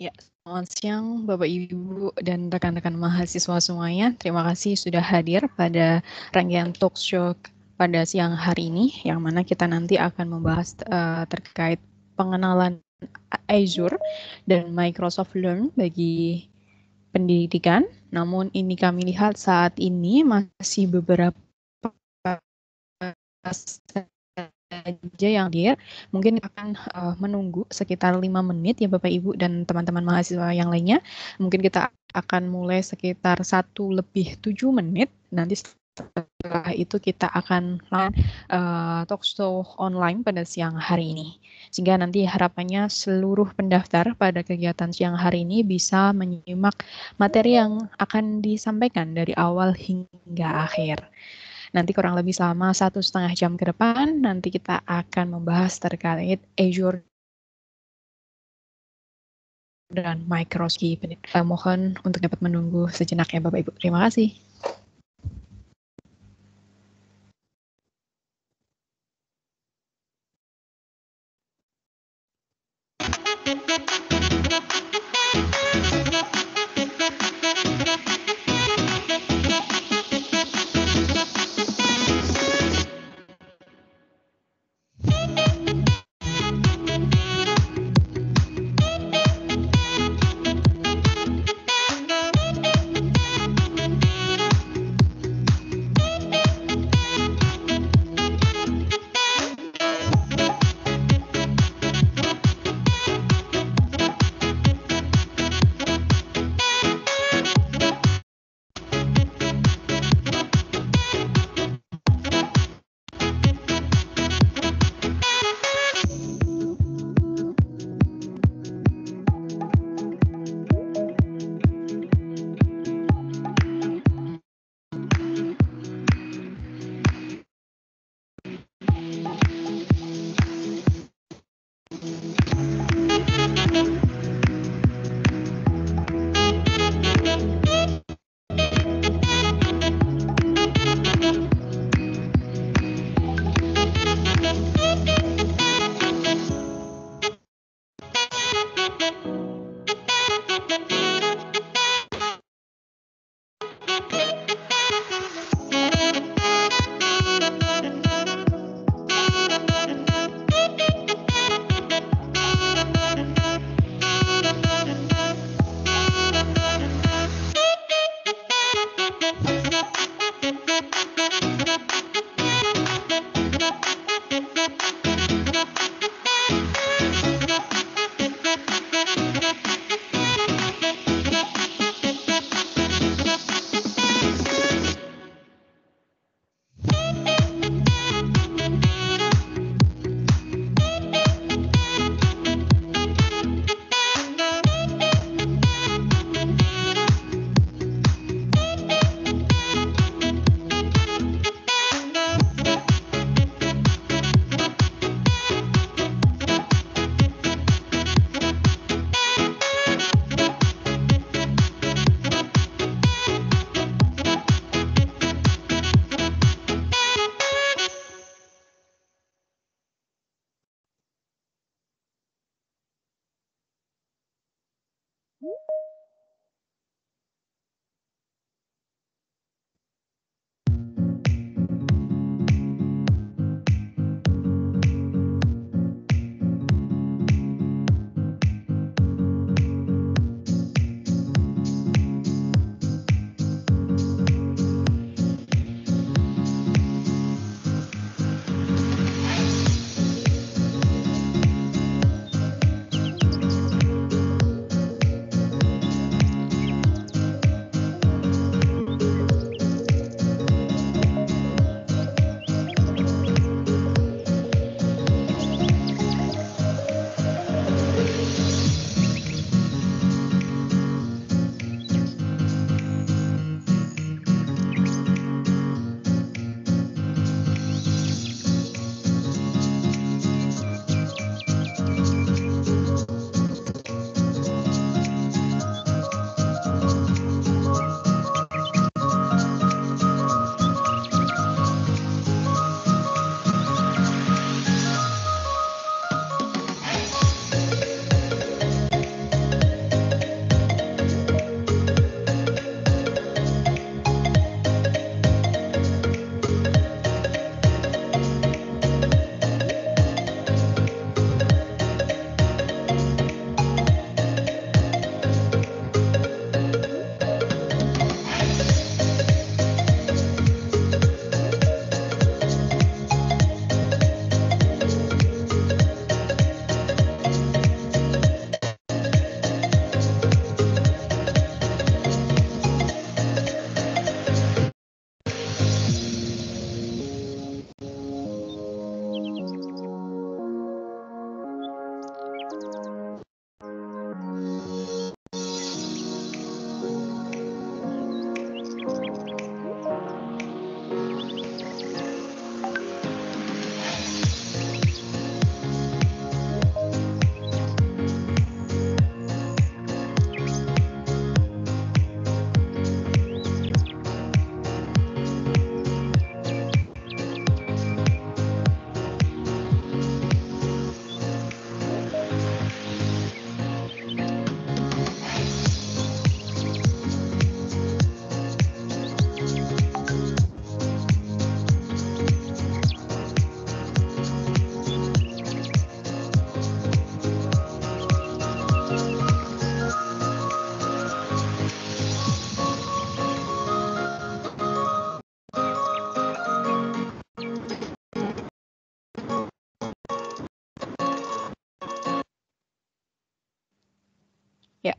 Ya, selamat siang Bapak Ibu dan rekan-rekan mahasiswa semuanya. Terima kasih sudah hadir pada rangkaian talk show pada siang hari ini, yang mana kita nanti akan membahas uh, terkait pengenalan Azure dan Microsoft Learn bagi pendidikan. Namun ini kami lihat saat ini masih beberapa aja yang dia mungkin akan uh, menunggu sekitar lima menit ya Bapak Ibu dan teman-teman mahasiswa yang lainnya. Mungkin kita akan mulai sekitar satu lebih tujuh menit. Nanti setelah itu kita akan uh, show online pada siang hari ini. Sehingga nanti harapannya seluruh pendaftar pada kegiatan siang hari ini bisa menyimak materi yang akan disampaikan dari awal hingga akhir. Nanti kurang lebih selama satu setengah jam ke depan, nanti kita akan membahas terkait Azure dan Microsoft. Eh, mohon untuk dapat menunggu sejenak ya Bapak Ibu. Terima kasih.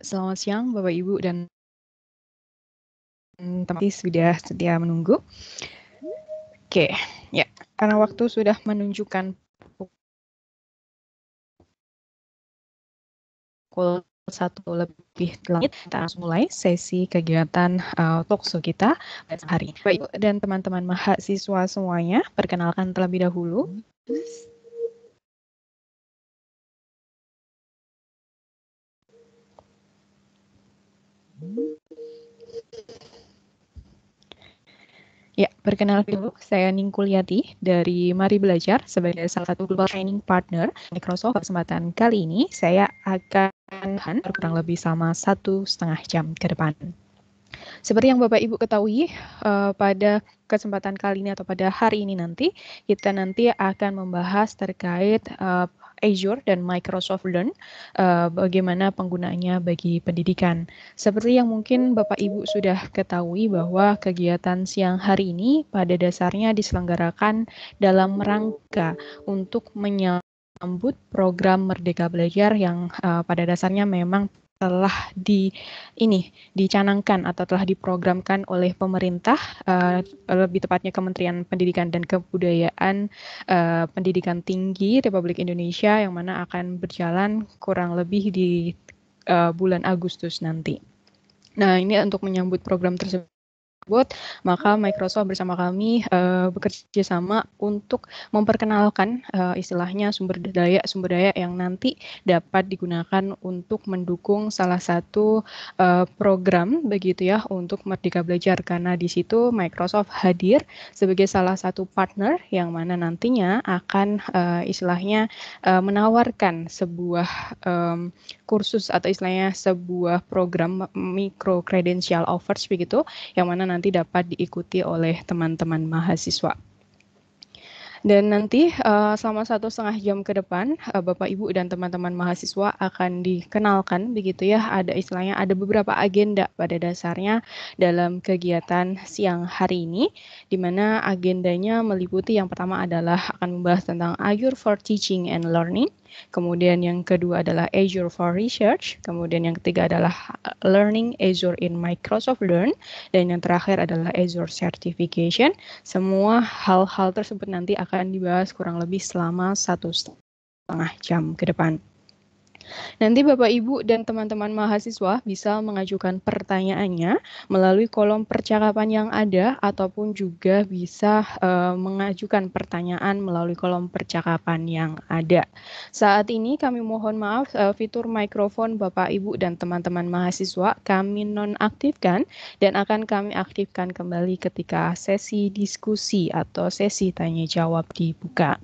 Selamat siang Bapak Ibu dan teman teman sudah setia menunggu. Oke, okay. ya. Karena waktu sudah menunjukkan pukul satu lebih telat, kita mulai sesi kegiatan uh, eh, talkshow kita hari ini. Baik, dan teman-teman mahasiswa semuanya, perkenalkan terlebih dahulu. Ya, perkenalkan dulu, saya Ning Kuliati dari Mari Belajar sebagai salah satu global training partner Microsoft. Kesempatan kali ini saya akan kurang lebih sama satu setengah jam ke depan. Seperti yang Bapak Ibu ketahui, uh, pada kesempatan kali ini atau pada hari ini nanti, kita nanti akan membahas terkait uh, Azure dan Microsoft Learn, uh, bagaimana penggunaannya bagi pendidikan. Seperti yang mungkin Bapak Ibu sudah ketahui bahwa kegiatan siang hari ini pada dasarnya diselenggarakan dalam rangka untuk menyambut program Merdeka Belajar yang uh, pada dasarnya memang telah di ini dicanangkan atau telah diprogramkan oleh pemerintah uh, lebih tepatnya Kementerian Pendidikan dan Kebudayaan uh, Pendidikan Tinggi Republik Indonesia yang mana akan berjalan kurang lebih di uh, bulan Agustus nanti. Nah, ini untuk menyambut program tersebut tersebut, maka Microsoft bersama kami uh, bekerja sama untuk memperkenalkan uh, istilahnya sumber daya sumber daya yang nanti dapat digunakan untuk mendukung salah satu uh, program begitu ya untuk Merdeka Belajar karena di situ Microsoft hadir sebagai salah satu partner yang mana nantinya akan uh, istilahnya uh, menawarkan sebuah um, kursus atau istilahnya sebuah program micro credential offers begitu yang mana nanti dapat diikuti oleh teman-teman mahasiswa. Dan nanti uh, selama satu setengah jam ke depan, uh, Bapak Ibu dan teman-teman mahasiswa akan dikenalkan begitu ya. Ada istilahnya ada beberapa agenda pada dasarnya dalam kegiatan siang hari ini, di mana agendanya meliputi yang pertama adalah akan membahas tentang Ayur for Teaching and Learning. Kemudian yang kedua adalah Azure for Research. Kemudian yang ketiga adalah uh, Learning Azure in Microsoft Learn. Dan yang terakhir adalah Azure Certification. Semua hal-hal tersebut nanti akan dibahas kurang lebih selama satu setengah jam ke depan. Nanti Bapak Ibu dan teman-teman mahasiswa bisa mengajukan pertanyaannya melalui kolom percakapan yang ada ataupun juga bisa uh, mengajukan pertanyaan melalui kolom percakapan yang ada. Saat ini kami mohon maaf uh, fitur mikrofon Bapak Ibu dan teman-teman mahasiswa kami nonaktifkan dan akan kami aktifkan kembali ketika sesi diskusi atau sesi tanya jawab dibuka.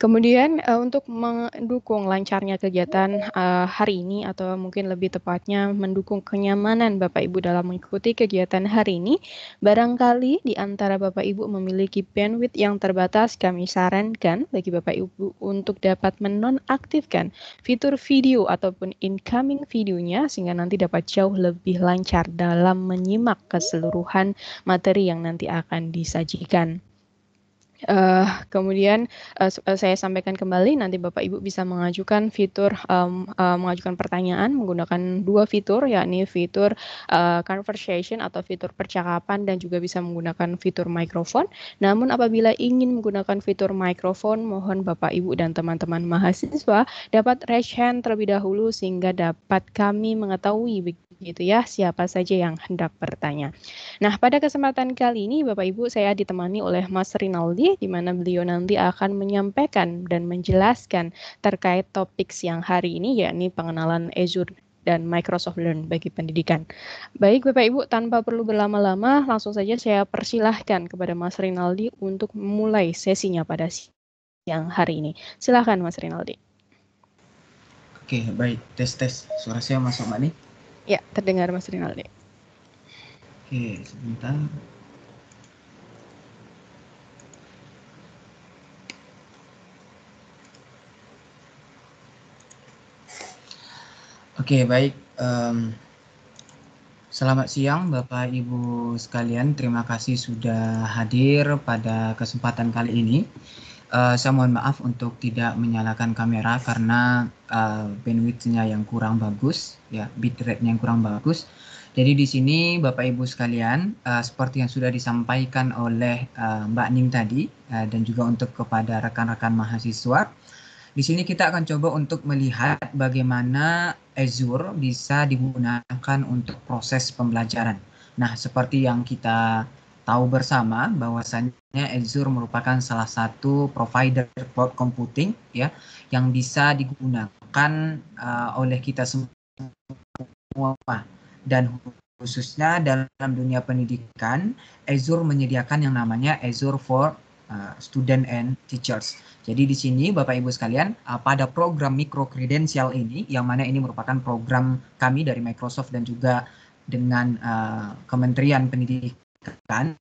Kemudian uh, untuk mendukung lancarnya kegiatan uh, hari ini atau mungkin lebih tepatnya mendukung kenyamanan Bapak Ibu dalam mengikuti kegiatan hari ini, barangkali di antara Bapak Ibu memiliki bandwidth yang terbatas, kami sarankan bagi Bapak Ibu untuk dapat menonaktifkan fitur video ataupun incoming videonya sehingga nanti dapat jauh lebih lancar dalam menyimak keseluruhan materi yang nanti akan disajikan. Uh, kemudian uh, saya sampaikan kembali nanti Bapak Ibu bisa mengajukan fitur um, uh, mengajukan pertanyaan menggunakan dua fitur yakni fitur uh, conversation atau fitur percakapan dan juga bisa menggunakan fitur mikrofon. Namun apabila ingin menggunakan fitur mikrofon mohon Bapak Ibu dan teman-teman mahasiswa dapat raise hand terlebih dahulu sehingga dapat kami mengetahui begitu ya siapa saja yang hendak bertanya. Nah, pada kesempatan kali ini Bapak Ibu saya ditemani oleh Mas Rinaldi di mana beliau nanti akan menyampaikan dan menjelaskan terkait topik yang hari ini yakni pengenalan Azure dan Microsoft Learn bagi pendidikan. Baik Bapak Ibu, tanpa perlu berlama-lama, langsung saja saya persilahkan kepada Mas Rinaldi untuk mulai sesinya pada siang hari ini. Silahkan Mas Rinaldi. Oke, baik. Tes-tes. Suara saya masuk, Mbak nih? Ya, terdengar Mas Rinaldi. Oke, sebentar. Oke, okay, baik. Um, selamat siang, Bapak Ibu sekalian. Terima kasih sudah hadir pada kesempatan kali ini. Uh, saya mohon maaf untuk tidak menyalakan kamera karena uh, bandwidth-nya yang kurang bagus, ya, bitrate-nya yang kurang bagus. Jadi di sini Bapak Ibu sekalian, uh, seperti yang sudah disampaikan oleh uh, Mbak Ning tadi uh, dan juga untuk kepada rekan-rekan mahasiswa, di sini kita akan coba untuk melihat bagaimana Azure bisa digunakan untuk proses pembelajaran. Nah, seperti yang kita tahu bersama bahwasannya Azure merupakan salah satu provider cloud computing ya yang bisa digunakan uh, oleh kita semua dan khususnya dalam dunia pendidikan Azure menyediakan yang namanya Azure for uh, student and teachers. Jadi di sini Bapak Ibu sekalian pada program mikro kredensial ini yang mana ini merupakan program kami dari Microsoft dan juga dengan uh, Kementerian Pendidikan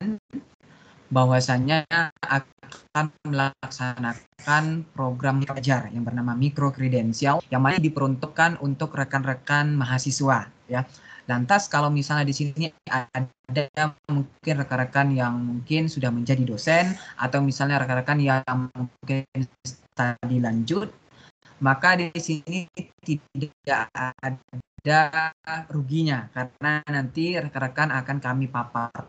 bahwasannya akan melaksanakan program belajar yang bernama mikro kredensial yang mana diperuntukkan untuk rekan-rekan mahasiswa ya Lantas kalau misalnya di sini ada mungkin rekan-rekan yang mungkin sudah menjadi dosen atau misalnya rekan-rekan yang mungkin tadi lanjut, maka di sini tidak ada ruginya karena nanti rekan-rekan akan kami paparkan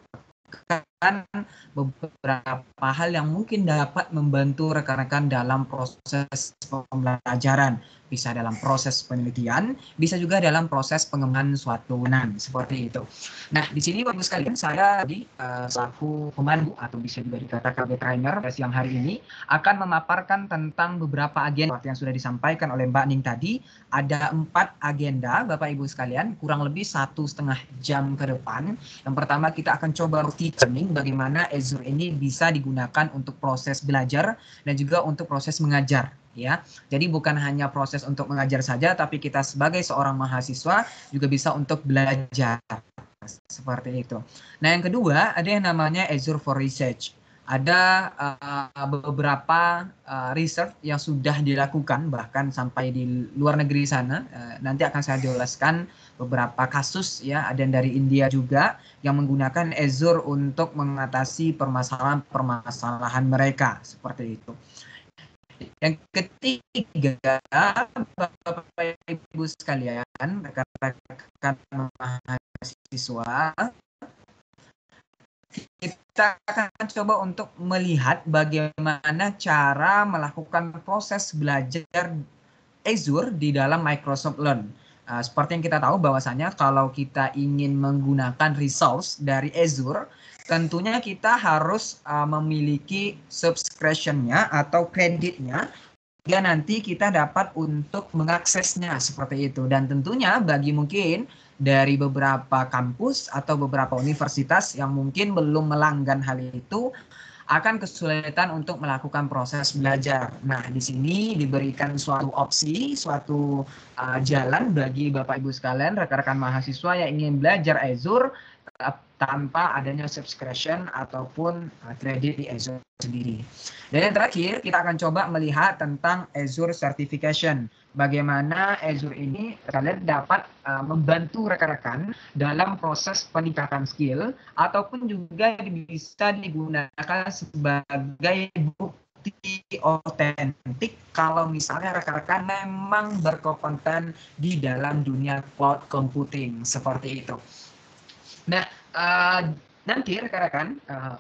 beberapa hal yang mungkin dapat membantu rekan-rekan dalam proses pembelajaran. Bisa dalam proses penelitian, bisa juga dalam proses pengembangan suatu wewenang seperti itu. Nah, di sini ibu-ibu sekalian saya di uh, selaku pemandu atau bisa juga dikatakan trainer pada siang hari ini akan memaparkan tentang beberapa agenda yang sudah disampaikan oleh Mbak Ning tadi. Ada empat agenda Bapak Ibu sekalian kurang lebih satu setengah jam ke depan. Yang pertama kita akan coba rutin bagaimana Azure ini bisa digunakan untuk proses belajar dan juga untuk proses mengajar ya. Jadi bukan hanya proses untuk mengajar saja tapi kita sebagai seorang mahasiswa juga bisa untuk belajar seperti itu. Nah, yang kedua ada yang namanya Azure for Research ada uh, beberapa uh, research yang sudah dilakukan bahkan sampai di luar negeri sana uh, nanti akan saya jelaskan beberapa kasus ya ada yang dari India juga yang menggunakan Azure untuk mengatasi permasalahan-permasalahan mereka seperti itu. Yang ketiga, Bapak Ibu sekalian, rekan-rekan mahasiswa, kita akan coba untuk melihat bagaimana cara melakukan proses belajar Azure di dalam Microsoft Learn Eh, seperti yang kita tahu bahwasanya kalau kita ingin menggunakan resource dari Azure, tentunya kita harus uh, memiliki subscription-nya atau kreditnya sehingga nanti kita dapat untuk mengaksesnya seperti itu. Dan tentunya bagi mungkin dari beberapa kampus atau beberapa universitas yang mungkin belum melanggan hal itu, akan kesulitan untuk melakukan proses belajar. Nah, di sini diberikan suatu opsi, suatu uh, jalan bagi Bapak Ibu sekalian, rekan-rekan mahasiswa yang ingin belajar Azure tanpa adanya subscription ataupun uh, kredit di Azure sendiri. Dan yang terakhir, kita akan coba melihat tentang Azure Certification bagaimana Azure ini kalian dapat uh, membantu rekan-rekan dalam proses peningkatan skill ataupun juga bisa digunakan sebagai bukti otentik kalau misalnya rekan-rekan memang berkompeten di dalam dunia cloud computing seperti itu. Nah, uh, nanti rekan-rekan eh,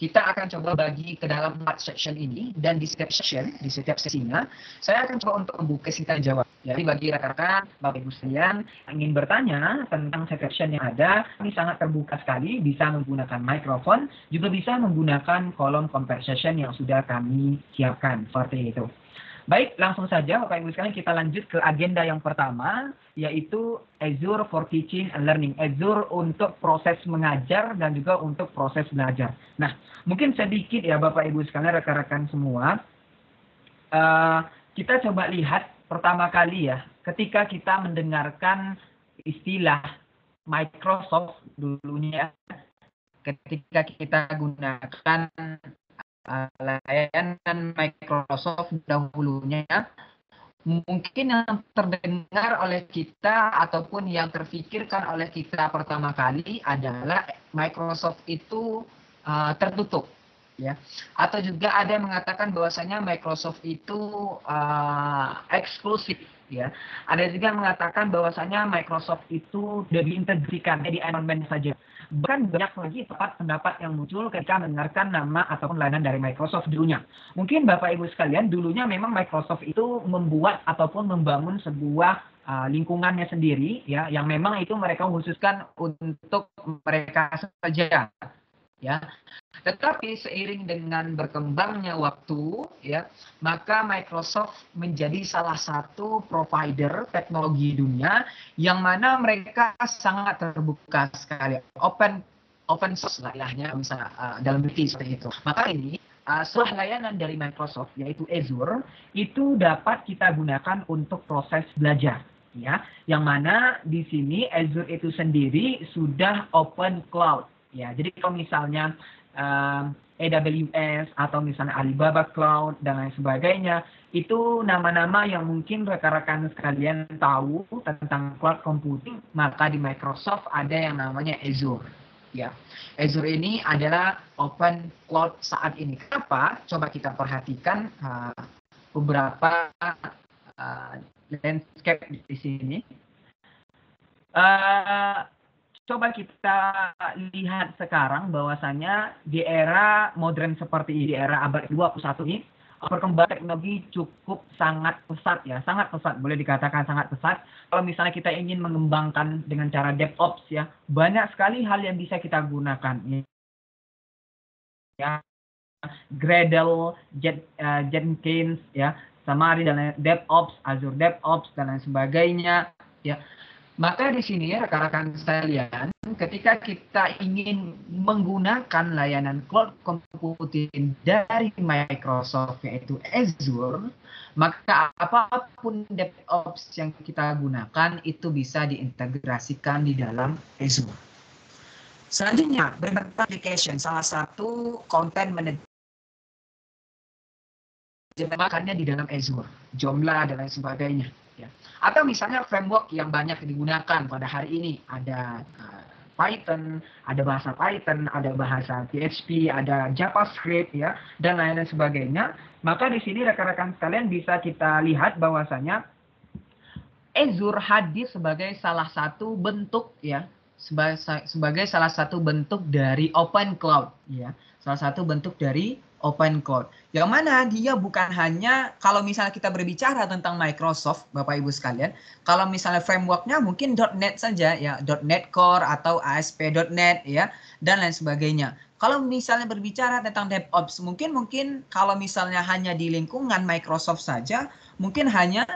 kita akan coba bagi ke dalam empat section ini dan di setiap section, di setiap sesinya, saya akan coba untuk membuka sita jawab. Jadi bagi rekan-rekan, Bapak Ibu sekalian, ingin bertanya tentang section yang ada, ini sangat terbuka sekali, bisa menggunakan mikrofon, juga bisa menggunakan kolom conversation yang sudah kami siapkan, seperti itu. Baik, langsung saja Bapak Ibu sekalian kita lanjut ke agenda yang pertama yaitu Azure for Teaching and Learning. Azure untuk proses mengajar dan juga untuk proses belajar. Nah, mungkin sedikit ya Bapak Ibu sekalian rekan-rekan semua. Uh, kita coba lihat pertama kali ya ketika kita mendengarkan istilah Microsoft dulunya ketika kita gunakan layanan Microsoft dahulunya mungkin yang terdengar oleh kita ataupun yang terfikirkan oleh kita pertama kali adalah Microsoft itu uh, tertutup ya atau juga ada yang mengatakan bahwasanya Microsoft itu uh, eksklusif ya ada juga yang mengatakan bahwasanya Microsoft itu diintegrasikan Iron environment saja Bahkan banyak lagi pendapat yang muncul ketika mendengarkan nama ataupun layanan dari Microsoft dulunya. Mungkin Bapak Ibu sekalian, dulunya memang Microsoft itu membuat ataupun membangun sebuah uh, lingkungannya sendiri ya yang memang itu mereka khususkan untuk mereka saja ya tetapi seiring dengan berkembangnya waktu, ya, maka Microsoft menjadi salah satu provider teknologi dunia yang mana mereka sangat terbuka sekali, open open source lah ilahnya misalnya uh, dalam BT seperti itu. Maka ini uh, eh, setelah layanan dari Microsoft yaitu Azure itu dapat kita gunakan untuk proses belajar ya, yang mana di sini Azure itu sendiri sudah open cloud ya. Jadi kalau misalnya um, AWS atau misalnya Alibaba Cloud dan lain sebagainya itu nama-nama yang mungkin rekan-rekan sekalian tahu tentang cloud computing maka di Microsoft ada yang namanya Azure ya Azure ini adalah open cloud saat ini kenapa coba kita perhatikan uh, beberapa uh, landscape di sini uh, coba kita lihat sekarang bahwasanya di era modern seperti ini, di era abad 21 ini perkembangan teknologi cukup sangat pesat ya, sangat pesat boleh dikatakan sangat pesat. Kalau misalnya kita ingin mengembangkan dengan cara DevOps ya, banyak sekali hal yang bisa kita gunakan ya. Gradle, Jet, uh, Jenkins ya, Samari dan DevOps, Azure DevOps dan lain sebagainya ya. Maka di sini ya, rekan-rekan sekalian, ketika kita ingin menggunakan layanan cloud computing dari Microsoft yaitu Azure, maka apapun DevOps yang kita gunakan itu bisa diintegrasikan di dalam Azure. Selanjutnya, Beamer Application, salah satu konten manajemennya di dalam Azure, jumlah dan lain sebagainya. Ya. Atau misalnya framework yang banyak digunakan pada hari ini ada uh, Python, ada bahasa Python, ada bahasa PHP, ada JavaScript ya dan lain-lain sebagainya. Maka di sini rekan-rekan sekalian bisa kita lihat bahwasanya Azure hadir sebagai salah satu bentuk ya sebagai, sebagai salah satu bentuk dari open cloud ya salah satu bentuk dari open Code, Yang mana dia bukan hanya kalau misalnya kita berbicara tentang Microsoft, Bapak Ibu sekalian, kalau misalnya frameworknya mungkin .NET saja ya, .NET Core atau ASP.NET ya dan lain sebagainya. Kalau misalnya berbicara tentang DevOps, mungkin mungkin kalau misalnya hanya di lingkungan Microsoft saja, mungkin hanya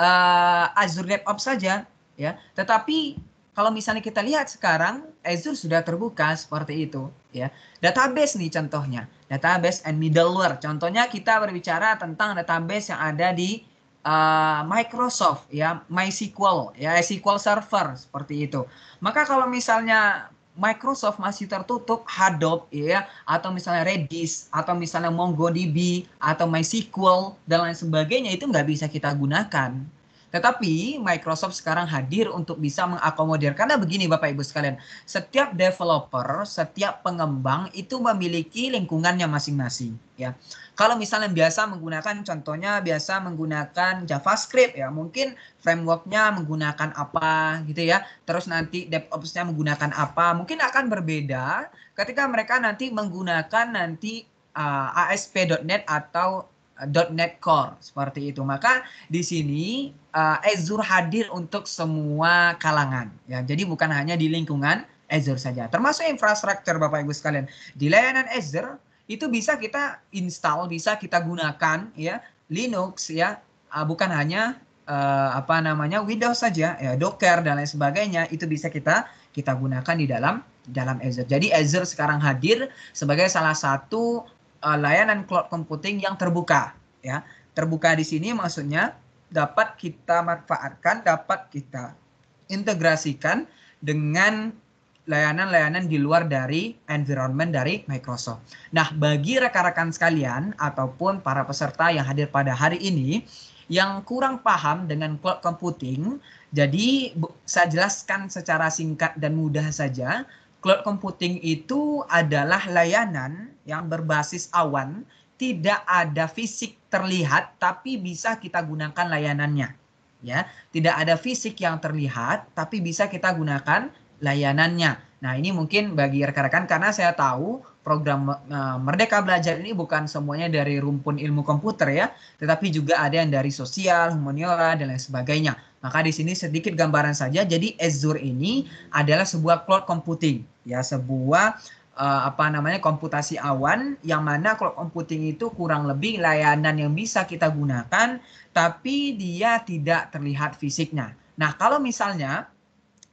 uh, Azure DevOps saja ya. Tetapi kalau misalnya kita lihat sekarang Azure sudah terbuka seperti itu ya. Database nih contohnya, database and middleware. Contohnya kita berbicara tentang database yang ada di uh, Microsoft ya, MySQL ya, SQL Server seperti itu. Maka kalau misalnya Microsoft masih tertutup Hadoop ya atau misalnya Redis atau misalnya MongoDB atau MySQL dan lain sebagainya itu nggak bisa kita gunakan tetapi Microsoft sekarang hadir untuk bisa mengakomodir karena begini Bapak Ibu sekalian, setiap developer, setiap pengembang itu memiliki lingkungannya masing-masing ya. Kalau misalnya biasa menggunakan contohnya biasa menggunakan JavaScript ya, mungkin frameworknya menggunakan apa gitu ya. Terus nanti DevOps-nya menggunakan apa, mungkin akan berbeda ketika mereka nanti menggunakan nanti uh, ah, ASP.NET atau .NET Core seperti itu. Maka di sini uh, Azure hadir untuk semua kalangan ya. Jadi bukan hanya di lingkungan Azure saja. Termasuk infrastruktur Bapak Ibu sekalian. Di layanan Azure itu bisa kita install, bisa kita gunakan ya Linux ya, uh, bukan hanya uh, apa namanya Windows saja ya, Docker dan lain sebagainya itu bisa kita kita gunakan di dalam dalam Azure. Jadi Azure sekarang hadir sebagai salah satu Eh, layanan cloud computing yang terbuka ya. Terbuka di sini maksudnya dapat kita manfaatkan, dapat kita integrasikan dengan layanan-layanan di luar dari environment dari Microsoft. Nah, bagi rekan-rekan sekalian ataupun para peserta yang hadir pada hari ini yang kurang paham dengan cloud computing, jadi saya jelaskan secara singkat dan mudah saja Cloud computing itu adalah layanan yang berbasis awan, tidak ada fisik terlihat tapi bisa kita gunakan layanannya. Ya, tidak ada fisik yang terlihat tapi bisa kita gunakan layanannya. Nah, ini mungkin bagi rekan-rekan karena saya tahu program eh, Merdeka Belajar ini bukan semuanya dari rumpun ilmu komputer ya, tetapi juga ada yang dari sosial, humaniora dan lain sebagainya. Maka di sini sedikit gambaran saja. Jadi Azure ini adalah sebuah cloud computing, ya sebuah uh, apa namanya komputasi awan yang mana cloud computing itu kurang lebih layanan yang bisa kita gunakan tapi dia tidak terlihat fisiknya. Nah, kalau misalnya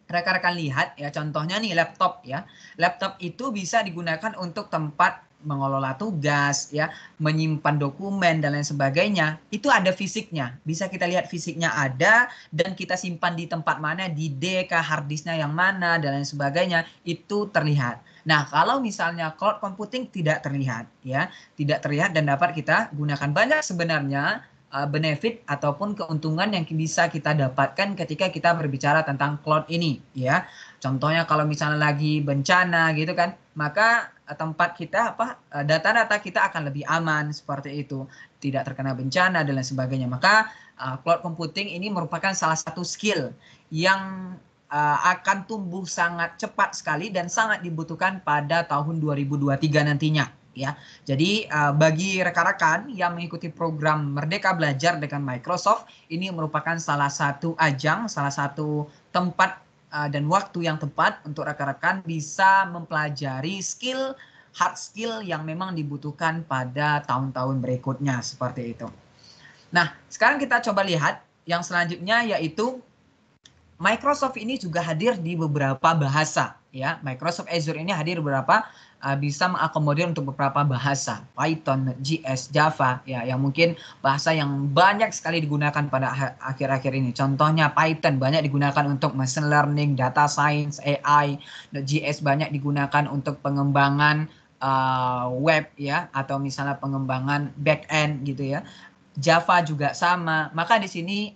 rekan-rekan lihat ya contohnya nih laptop ya. Laptop itu bisa digunakan untuk tempat mengelola tugas, ya, menyimpan dokumen dan lain sebagainya, itu ada fisiknya. Bisa kita lihat fisiknya ada dan kita simpan di tempat mana, di DK harddisknya yang mana dan lain sebagainya, itu terlihat. Nah, kalau misalnya cloud computing tidak terlihat, ya, tidak terlihat dan dapat kita gunakan banyak sebenarnya uh, benefit ataupun keuntungan yang bisa kita dapatkan ketika kita berbicara tentang cloud ini, ya. Contohnya kalau misalnya lagi bencana gitu kan, maka Eh, tempat kita apa eh, data-data kita akan lebih aman seperti itu tidak terkena bencana dan lain sebagainya maka uh, cloud computing ini merupakan salah satu skill yang uh, akan tumbuh sangat cepat sekali dan sangat dibutuhkan pada tahun 2023 nantinya ya jadi uh, bagi rekan-rekan yang mengikuti program Merdeka Belajar dengan Microsoft ini merupakan salah satu ajang salah satu tempat Eh, dan waktu yang tepat untuk rekan-rekan bisa mempelajari skill hard skill yang memang dibutuhkan pada tahun-tahun berikutnya seperti itu. Nah, sekarang kita coba lihat yang selanjutnya yaitu Microsoft ini juga hadir di beberapa bahasa ya. Microsoft Azure ini hadir beberapa uh, bisa mengakomodir untuk beberapa bahasa, Python, JS, Java ya yang mungkin bahasa yang banyak sekali digunakan pada akhir-akhir ini. Contohnya Python banyak digunakan untuk machine learning, data science, AI, JS banyak digunakan untuk pengembangan uh, web ya atau misalnya pengembangan back end gitu ya. Java juga sama. Maka di sini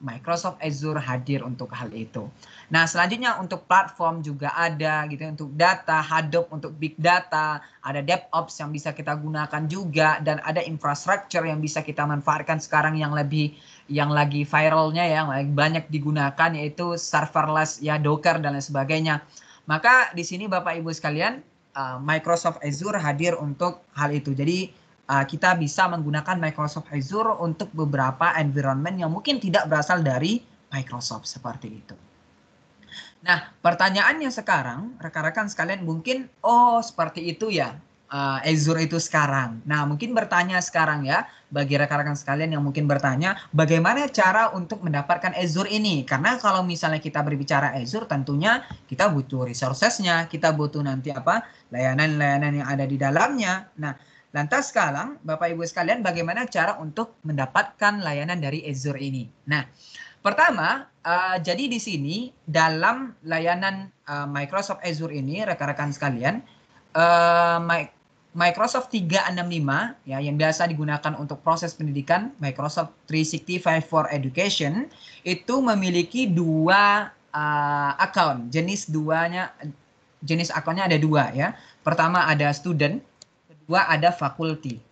Microsoft Azure hadir untuk hal itu. Nah, selanjutnya untuk platform juga ada gitu untuk data, Hadoop untuk big data, ada DevOps yang bisa kita gunakan juga dan ada infrastructure yang bisa kita manfaatkan sekarang yang lebih yang lagi viralnya ya, yang banyak digunakan yaitu serverless ya Docker dan lain sebagainya. Maka di sini Bapak Ibu sekalian, eh, Microsoft Azure hadir untuk hal itu. Jadi Ah, kita bisa menggunakan Microsoft Azure untuk beberapa environment yang mungkin tidak berasal dari Microsoft seperti itu. Nah, pertanyaannya sekarang, rekan-rekan sekalian mungkin, oh seperti itu ya, uh, Azure itu sekarang. Nah, mungkin bertanya sekarang ya, bagi rekan-rekan sekalian yang mungkin bertanya, bagaimana cara untuk mendapatkan Azure ini? Karena kalau misalnya kita berbicara Azure, tentunya kita butuh resourcesnya, kita butuh nanti apa, layanan-layanan yang ada di dalamnya. Nah, Lantas sekarang, Bapak Ibu sekalian, bagaimana cara untuk mendapatkan layanan dari Azure ini? Nah, pertama, uh, jadi di sini dalam layanan uh, Microsoft Azure ini, rekan-rekan sekalian, uh, Microsoft 365 ya yang biasa digunakan untuk proses pendidikan Microsoft 365 for Education itu memiliki dua uh, account jenis duanya jenis akunnya ada dua ya pertama ada student dua ada faculty.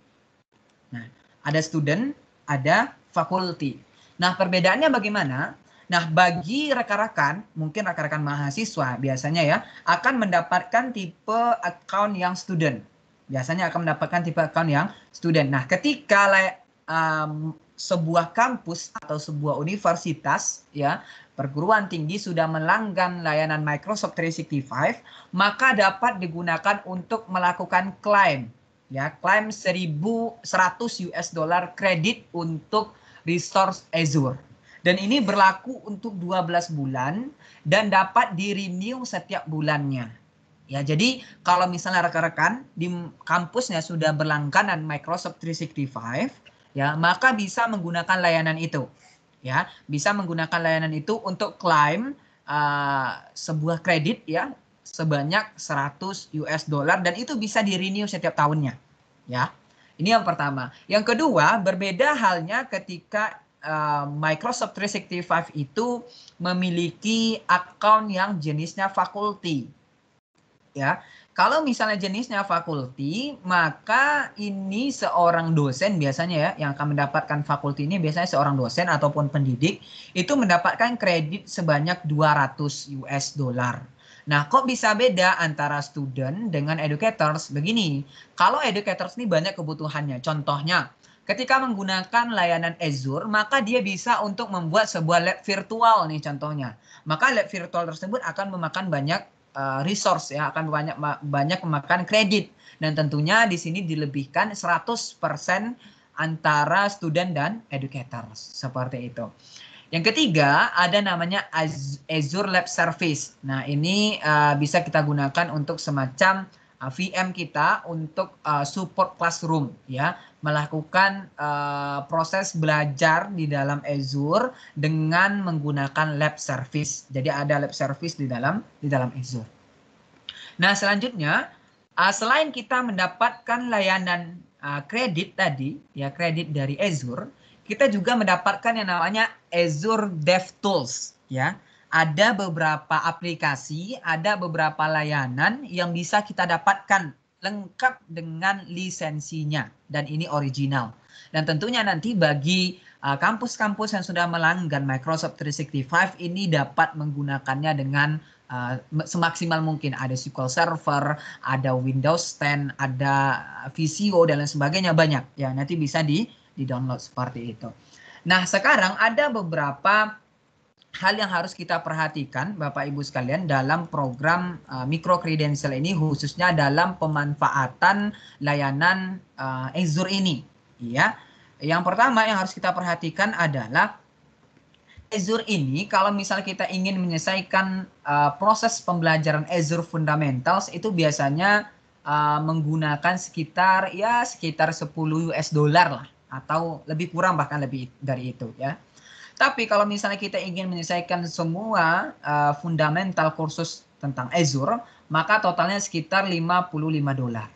Nah, ada student, ada faculty. Nah, perbedaannya bagaimana? Nah, bagi rekan-rekan, mungkin rekan-rekan mahasiswa biasanya ya, akan mendapatkan tipe account yang student. Biasanya akan mendapatkan tipe account yang student. Nah, ketika um, sebuah kampus atau sebuah universitas ya, perguruan tinggi sudah melanggan layanan Microsoft 365, maka dapat digunakan untuk melakukan klaim ya klaim 1100 US dollar kredit untuk resource Azure. Dan ini berlaku untuk 12 bulan dan dapat di-renew setiap bulannya. Ya, jadi kalau misalnya rekan-rekan di kampusnya sudah berlangganan Microsoft 365, ya, maka bisa menggunakan layanan itu. Ya, bisa menggunakan layanan itu untuk klaim uh, sebuah kredit ya sebanyak 100 US dollar dan itu bisa di setiap tahunnya. Ya. Ini yang pertama. Yang kedua, berbeda halnya ketika uh, Microsoft 365 itu memiliki akun yang jenisnya fakulti, Ya. Kalau misalnya jenisnya fakulti, maka ini seorang dosen biasanya ya yang akan mendapatkan faculty ini biasanya seorang dosen ataupun pendidik itu mendapatkan kredit sebanyak 200 US dollar Nah, kok bisa beda antara student dengan educators? Begini, kalau educators ini banyak kebutuhannya. Contohnya, ketika menggunakan layanan Azure, maka dia bisa untuk membuat sebuah lab virtual nih contohnya. Maka lab virtual tersebut akan memakan banyak eh, resource ya, akan banyak banyak memakan kredit. Dan tentunya di sini dilebihkan 100% antara student dan educators seperti itu. Yang ketiga ada namanya Azure Lab Service. Nah ini uh, bisa kita gunakan untuk semacam uh, eh, VM kita untuk uh, support classroom ya melakukan uh, proses belajar di dalam Azure dengan menggunakan lab service. Jadi ada lab service di dalam di dalam Azure. Nah selanjutnya uh, selain kita mendapatkan layanan uh, kredit tadi ya kredit dari Azure kita juga mendapatkan yang namanya Azure DevTools ya. Ada beberapa aplikasi, ada beberapa layanan yang bisa kita dapatkan lengkap dengan lisensinya dan ini original. Dan tentunya nanti bagi uh, kampus-kampus uh, yang sudah melanggan Microsoft 365 ini dapat menggunakannya dengan Uh, semaksimal mungkin ada SQL Server, ada Windows 10, ada Visio dan lain sebagainya banyak. Ya nanti bisa di di-download seperti itu. Nah, sekarang ada beberapa hal yang harus kita perhatikan Bapak Ibu sekalian dalam program uh, micro credential ini khususnya dalam pemanfaatan layanan uh, Azure ini ya. Yang pertama yang harus kita perhatikan adalah Azure ini kalau misalnya kita ingin menyelesaikan uh, proses pembelajaran Azure Fundamentals itu biasanya uh, menggunakan sekitar ya sekitar 10 US dollar lah atau lebih kurang bahkan lebih dari itu ya. Tapi kalau misalnya kita ingin menyelesaikan semua uh, fundamental kursus tentang Azure, maka totalnya sekitar 55 dolar.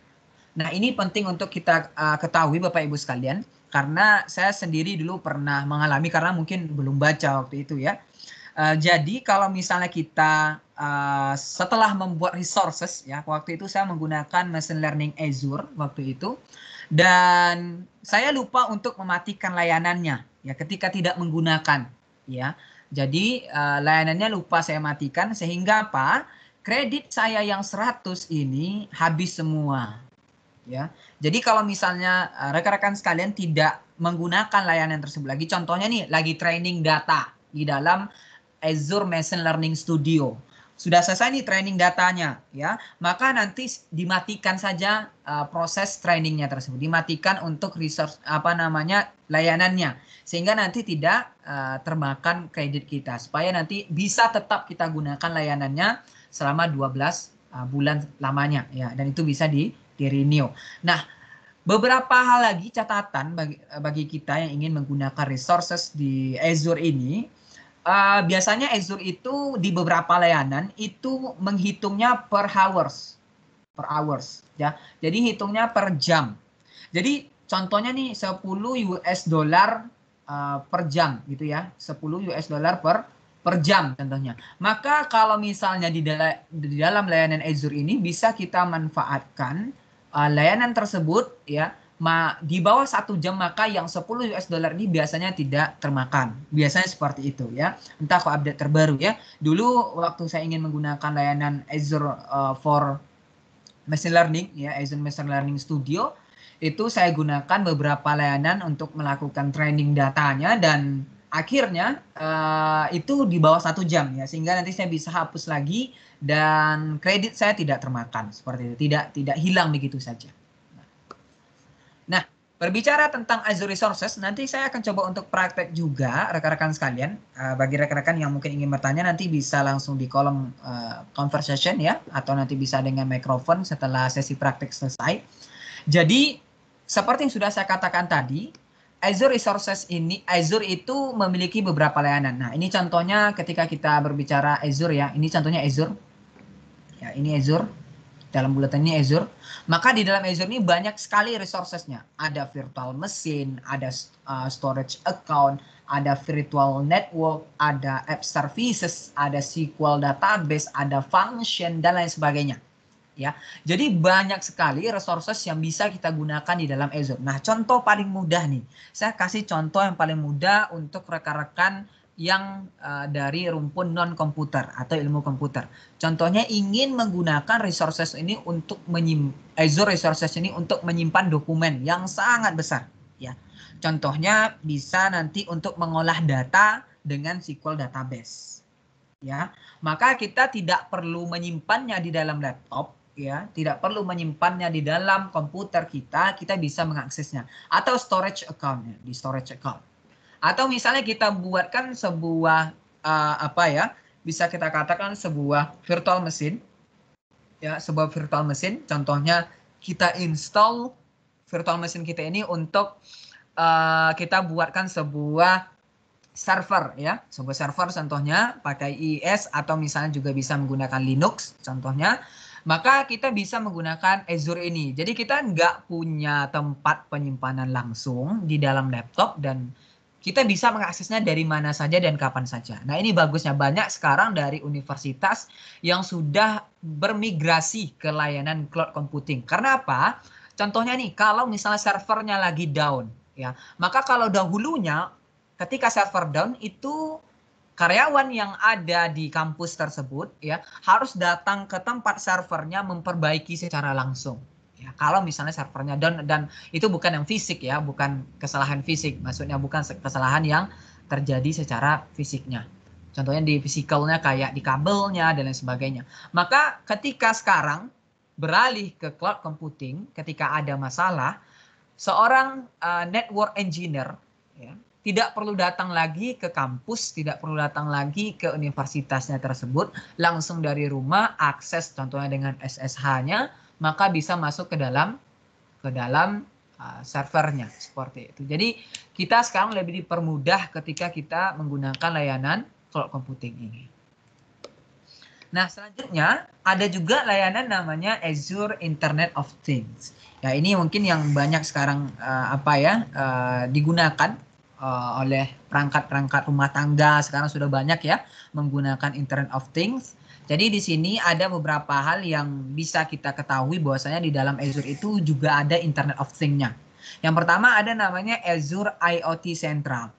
Nah, ini penting untuk kita uh, ketahui Bapak Ibu sekalian karena saya sendiri dulu pernah mengalami karena mungkin belum baca waktu itu ya. Uh, jadi kalau misalnya kita uh, setelah membuat resources ya, waktu itu saya menggunakan machine learning Azure waktu itu. Uh, dan saya lupa untuk mematikan layanannya ya ketika tidak menggunakan ya. Jadi uh, layanannya lupa saya matikan sehingga apa? Kredit saya yang 100 ini habis semua. Ya. Jadi kalau misalnya eh, rekan-rekan uh, sekalian tidak menggunakan layanan tersebut lagi contohnya nih lagi training data di dalam Azure Machine Learning Studio sudah selesai nih training datanya ya maka nanti dimatikan saja uh, proses trainingnya tersebut dimatikan untuk resource apa namanya layanannya sehingga nanti tidak uh, termakan kredit kita supaya nanti bisa tetap kita gunakan layanannya selama 12 uh, bulan lamanya ya dan itu bisa di di renew nah Beberapa hal lagi catatan bagi, bagi kita yang ingin menggunakan resources di Azure ini uh, biasanya Azure itu di beberapa layanan itu menghitungnya per hours, per hours ya. Jadi hitungnya per jam. Jadi contohnya nih 10 US dollar uh, per jam gitu ya. 10 US dollar per per jam contohnya. Maka kalau misalnya di, dala, di dalam layanan Azure ini bisa kita manfaatkan uh, layanan tersebut ya ma di bawah satu jam maka yang 10 US dollar ini biasanya tidak termakan. Biasanya seperti itu ya. Entah kok update terbaru ya. Dulu waktu saya ingin menggunakan layanan Azure uh, for machine learning ya, Azure Machine Learning Studio itu saya gunakan beberapa layanan untuk melakukan training datanya dan akhirnya uh, itu di bawah satu jam ya sehingga nanti saya bisa hapus lagi dan kredit saya tidak termakan seperti itu tidak tidak hilang begitu saja. Berbicara tentang Azure Resources, nanti saya akan coba untuk praktek juga rekan-rekan sekalian. Eh, bagi rekan-rekan yang mungkin ingin bertanya, nanti bisa langsung di kolom uh, conversation ya, atau nanti bisa dengan mikrofon setelah sesi praktek selesai. Jadi, seperti yang sudah saya katakan tadi, Azure Resources ini, Azure itu memiliki beberapa layanan. Nah, ini contohnya ketika kita berbicara Azure ya, ini contohnya Azure. Ya, ini Azure dalam bulatannya ini Azure. Maka di dalam Azure ini banyak sekali resourcesnya. Ada virtual mesin, ada uh, storage account, ada virtual network, ada app services, ada SQL database, ada function dan lain sebagainya. Ya, jadi banyak sekali resources yang bisa kita gunakan di dalam Azure. Nah, contoh paling mudah nih, saya kasih contoh yang paling mudah untuk rekan-rekan yang uh, dari rumpun non komputer atau ilmu komputer. Contohnya ingin menggunakan resources ini untuk menyimpan eh, Azure resources ini untuk menyimpan dokumen yang sangat besar ya. Contohnya bisa nanti untuk mengolah data dengan SQL database. Ya, maka kita tidak perlu menyimpannya di dalam laptop ya, tidak perlu menyimpannya di dalam komputer kita, kita bisa mengaksesnya atau storage account ya, di storage account atau misalnya kita buatkan sebuah uh, apa ya? Bisa kita katakan sebuah virtual mesin. Ya, sebuah virtual mesin. Contohnya kita install virtual mesin kita ini untuk uh, kita buatkan sebuah server ya, sebuah server contohnya pakai IIS atau misalnya juga bisa menggunakan Linux contohnya, maka kita bisa menggunakan Azure ini. Jadi kita nggak punya tempat penyimpanan langsung di dalam laptop dan kita bisa mengaksesnya dari mana saja dan kapan saja. Nah, ini bagusnya banyak sekarang dari universitas yang sudah bermigrasi ke layanan cloud computing. Karena apa? Contohnya nih, kalau misalnya servernya lagi down, ya, maka kalau dahulunya ketika server down itu karyawan yang ada di kampus tersebut ya harus datang ke tempat servernya memperbaiki secara langsung ya kalau misalnya servernya down dan itu bukan yang fisik ya bukan kesalahan fisik maksudnya bukan kesalahan yang terjadi secara fisiknya contohnya di fisikalnya kayak di kabelnya dan lain sebagainya maka ketika sekarang beralih ke cloud computing ketika ada masalah seorang uh, network engineer ya, tidak perlu datang lagi ke kampus, tidak perlu datang lagi ke universitasnya tersebut, langsung dari rumah akses contohnya dengan SSH-nya, maka bisa masuk ke dalam ke dalam uh, servernya seperti itu. Jadi kita sekarang lebih dipermudah ketika kita menggunakan layanan cloud computing ini. Nah, selanjutnya ada juga layanan namanya Azure Internet of Things. Ya, ini mungkin yang banyak sekarang uh, apa ya uh, digunakan uh, oleh perangkat-perangkat rumah tangga sekarang sudah banyak ya menggunakan Internet of Things. Jadi di sini ada beberapa hal yang bisa kita ketahui bahwasanya di dalam Azure itu juga ada Internet of Things-nya. Yang pertama ada namanya Azure IoT Central.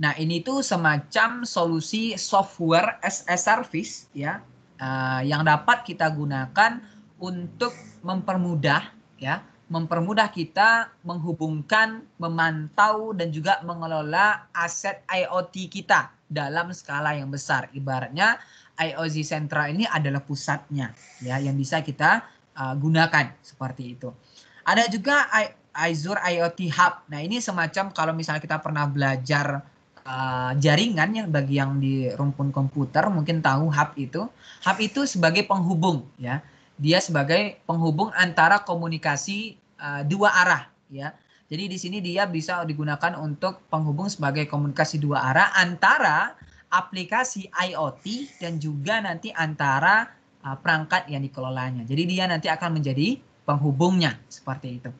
Nah, ini tuh semacam solusi software as a service ya uh, yang dapat kita gunakan untuk mempermudah ya, mempermudah kita menghubungkan, memantau dan juga mengelola aset IoT kita dalam skala yang besar. Ibaratnya IOZ Central ini adalah pusatnya ya yang bisa kita uh, gunakan seperti itu. Ada juga I Azure IoT Hub. Nah, ini semacam kalau misalnya kita pernah belajar uh, jaringan yang bagi yang di rumpun komputer mungkin tahu hub itu. Hub itu sebagai penghubung ya. Dia sebagai penghubung antara komunikasi uh, dua arah ya. Jadi di sini dia bisa digunakan untuk penghubung sebagai komunikasi dua arah antara aplikasi IoT dan juga nanti antara uh, perangkat yang dikelolanya. Jadi dia nanti akan menjadi penghubungnya seperti itu.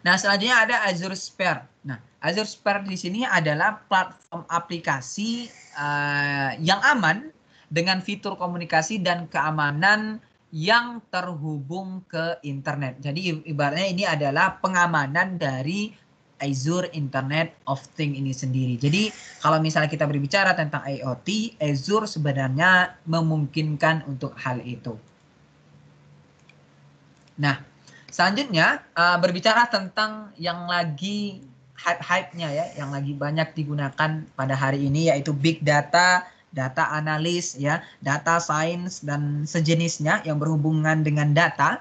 Nah, selanjutnya ada Azure Sphere. Nah, Azure Sphere di sini adalah platform aplikasi uh, yang aman dengan fitur komunikasi dan keamanan yang terhubung ke internet. Jadi ibaratnya ini adalah pengamanan dari Azure Internet of Things ini sendiri. Jadi kalau misalnya kita berbicara tentang IoT, Azure sebenarnya memungkinkan untuk hal itu. Nah, selanjutnya uh, berbicara tentang yang lagi hype hype ya, yang lagi banyak digunakan pada hari ini yaitu big data, data analis ya, data science dan sejenisnya yang berhubungan dengan data.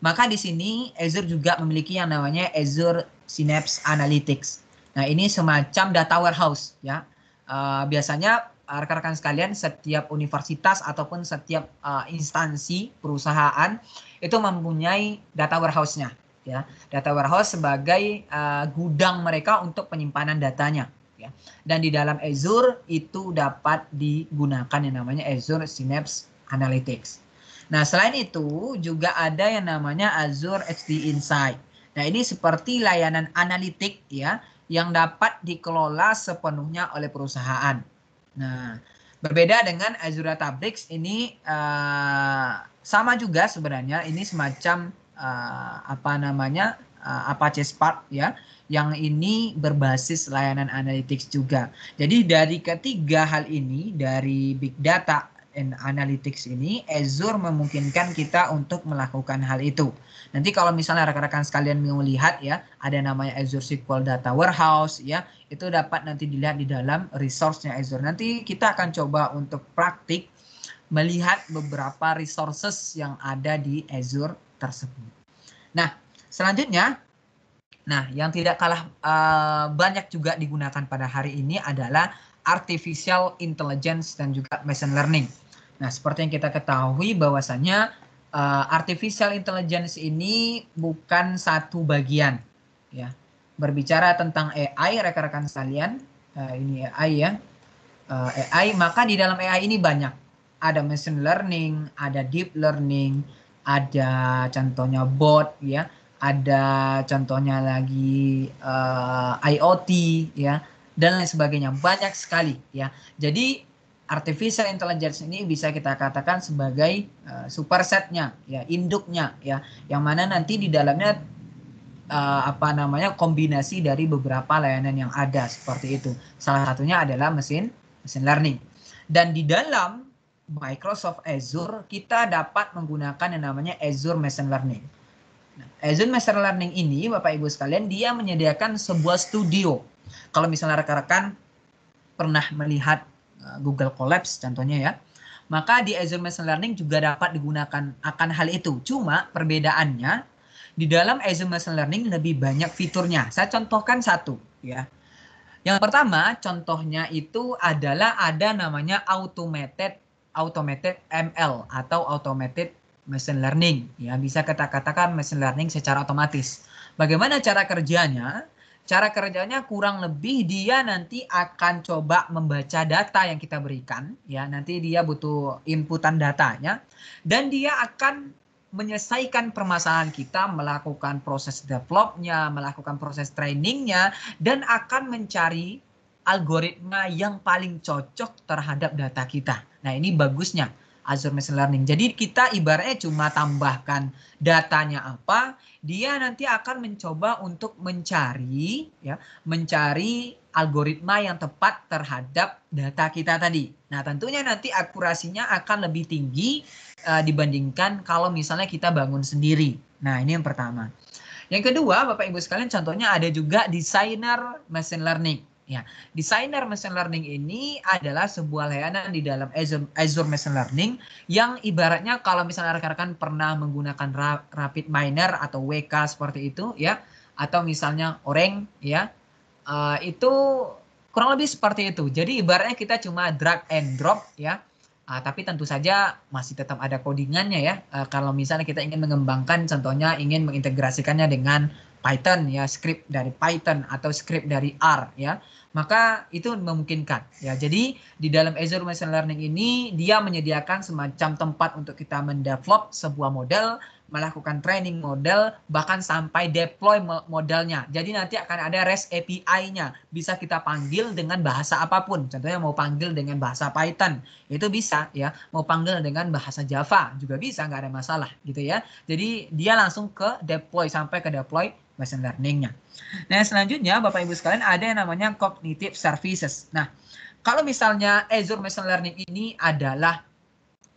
Maka di sini Azure juga memiliki yang namanya Azure Synapse Analytics. Nah, ini semacam data warehouse ya. Uh, biasanya uh, rekan-rekan sekalian setiap universitas ataupun setiap uh, instansi perusahaan itu mempunyai data warehouse-nya ya. Data warehouse sebagai uh, gudang mereka untuk penyimpanan datanya ya. Dan di dalam Azure itu dapat digunakan yang namanya Azure Synapse Analytics. Nah, selain itu juga ada yang namanya Azure HD Insight Nah, ini seperti layanan analitik ya yang dapat dikelola sepenuhnya oleh perusahaan. Nah, berbeda dengan Azure Databricks ini uh, sama juga sebenarnya ini semacam uh, apa namanya uh, Apache Spark ya yang ini berbasis layanan analytics juga. Jadi dari ketiga hal ini dari big data and analytics ini Azure memungkinkan kita untuk melakukan hal itu. Nanti kalau misalnya rekan-rekan sekalian mau lihat ya, ada namanya Azure SQL Data Warehouse ya, itu dapat nanti dilihat di dalam resource-nya Azure. Nanti kita akan coba untuk praktik melihat beberapa resources yang ada di Azure tersebut. Nah, selanjutnya Nah, yang tidak kalah uh, banyak juga digunakan pada hari ini adalah artificial intelligence dan juga machine learning. Nah, seperti yang kita ketahui bahwasannya uh, artificial intelligence ini bukan satu bagian ya berbicara tentang AI rekan-rekan sekalian uh, ini AI ya uh, eh, AI maka di dalam AI ini banyak ada machine learning ada deep learning ada contohnya bot ya ada contohnya lagi uh, IoT ya dan lain sebagainya banyak sekali ya jadi artificial intelligence ini bisa kita katakan sebagai uh, supersetnya ya induknya ya yang mana nanti di dalamnya uh, apa namanya kombinasi dari beberapa layanan yang ada seperti itu salah satunya adalah mesin mesin learning dan di dalam Microsoft Azure kita dapat menggunakan yang namanya Azure Machine Learning nah, Azure Machine Learning ini Bapak Ibu sekalian dia menyediakan sebuah studio kalau misalnya rekan-rekan pernah melihat Eh, Google Collapse contohnya ya. Maka di Azure Machine Learning juga dapat digunakan akan hal itu. Cuma perbedaannya di dalam Azure Machine Learning lebih banyak fiturnya. Saya contohkan satu ya. Yang pertama contohnya itu adalah ada namanya automated automated ML atau automated machine learning ya bisa kita katakan machine learning secara otomatis. Bagaimana cara kerjanya? Cara kerjanya kurang lebih dia nanti akan coba membaca data yang kita berikan, ya. Nanti dia butuh inputan datanya dan dia akan menyelesaikan permasalahan kita, melakukan proses developnya, melakukan proses trainingnya, dan akan mencari algoritma yang paling cocok terhadap data kita. Nah, ini bagusnya. Azure Machine Learning. Jadi kita ibaratnya cuma tambahkan datanya apa, dia nanti akan mencoba untuk mencari ya, mencari algoritma yang tepat terhadap data kita tadi. Nah, tentunya nanti akurasinya akan lebih tinggi uh, dibandingkan kalau misalnya kita bangun sendiri. Nah, ini yang pertama. Yang kedua, Bapak Ibu sekalian, contohnya ada juga desainer machine learning. Ya, desainer machine learning ini adalah sebuah layanan di dalam Azure, Azure Machine Learning yang ibaratnya kalau misalnya rekan-rekan pernah menggunakan Rapid Miner atau WK seperti itu ya, atau misalnya Orange ya, uh, itu kurang lebih seperti itu. Jadi ibaratnya kita cuma drag and drop ya. Uh, tapi tentu saja masih tetap ada codingannya ya. Uh, kalau misalnya kita ingin mengembangkan, contohnya ingin mengintegrasikannya dengan Python ya script dari Python atau script dari R ya maka itu memungkinkan ya jadi di dalam Azure Machine Learning ini dia menyediakan semacam tempat untuk kita mendevelop sebuah model melakukan training model bahkan sampai deploy modelnya jadi nanti akan ada REST API-nya bisa kita panggil dengan bahasa apapun contohnya mau panggil dengan bahasa Python itu bisa ya mau panggil dengan bahasa Java juga bisa nggak ada masalah gitu ya jadi dia langsung ke deploy sampai ke deploy lesson learningnya. Nah selanjutnya Bapak Ibu sekalian ada yang namanya cognitive services. Nah kalau misalnya Azure Machine Learning ini adalah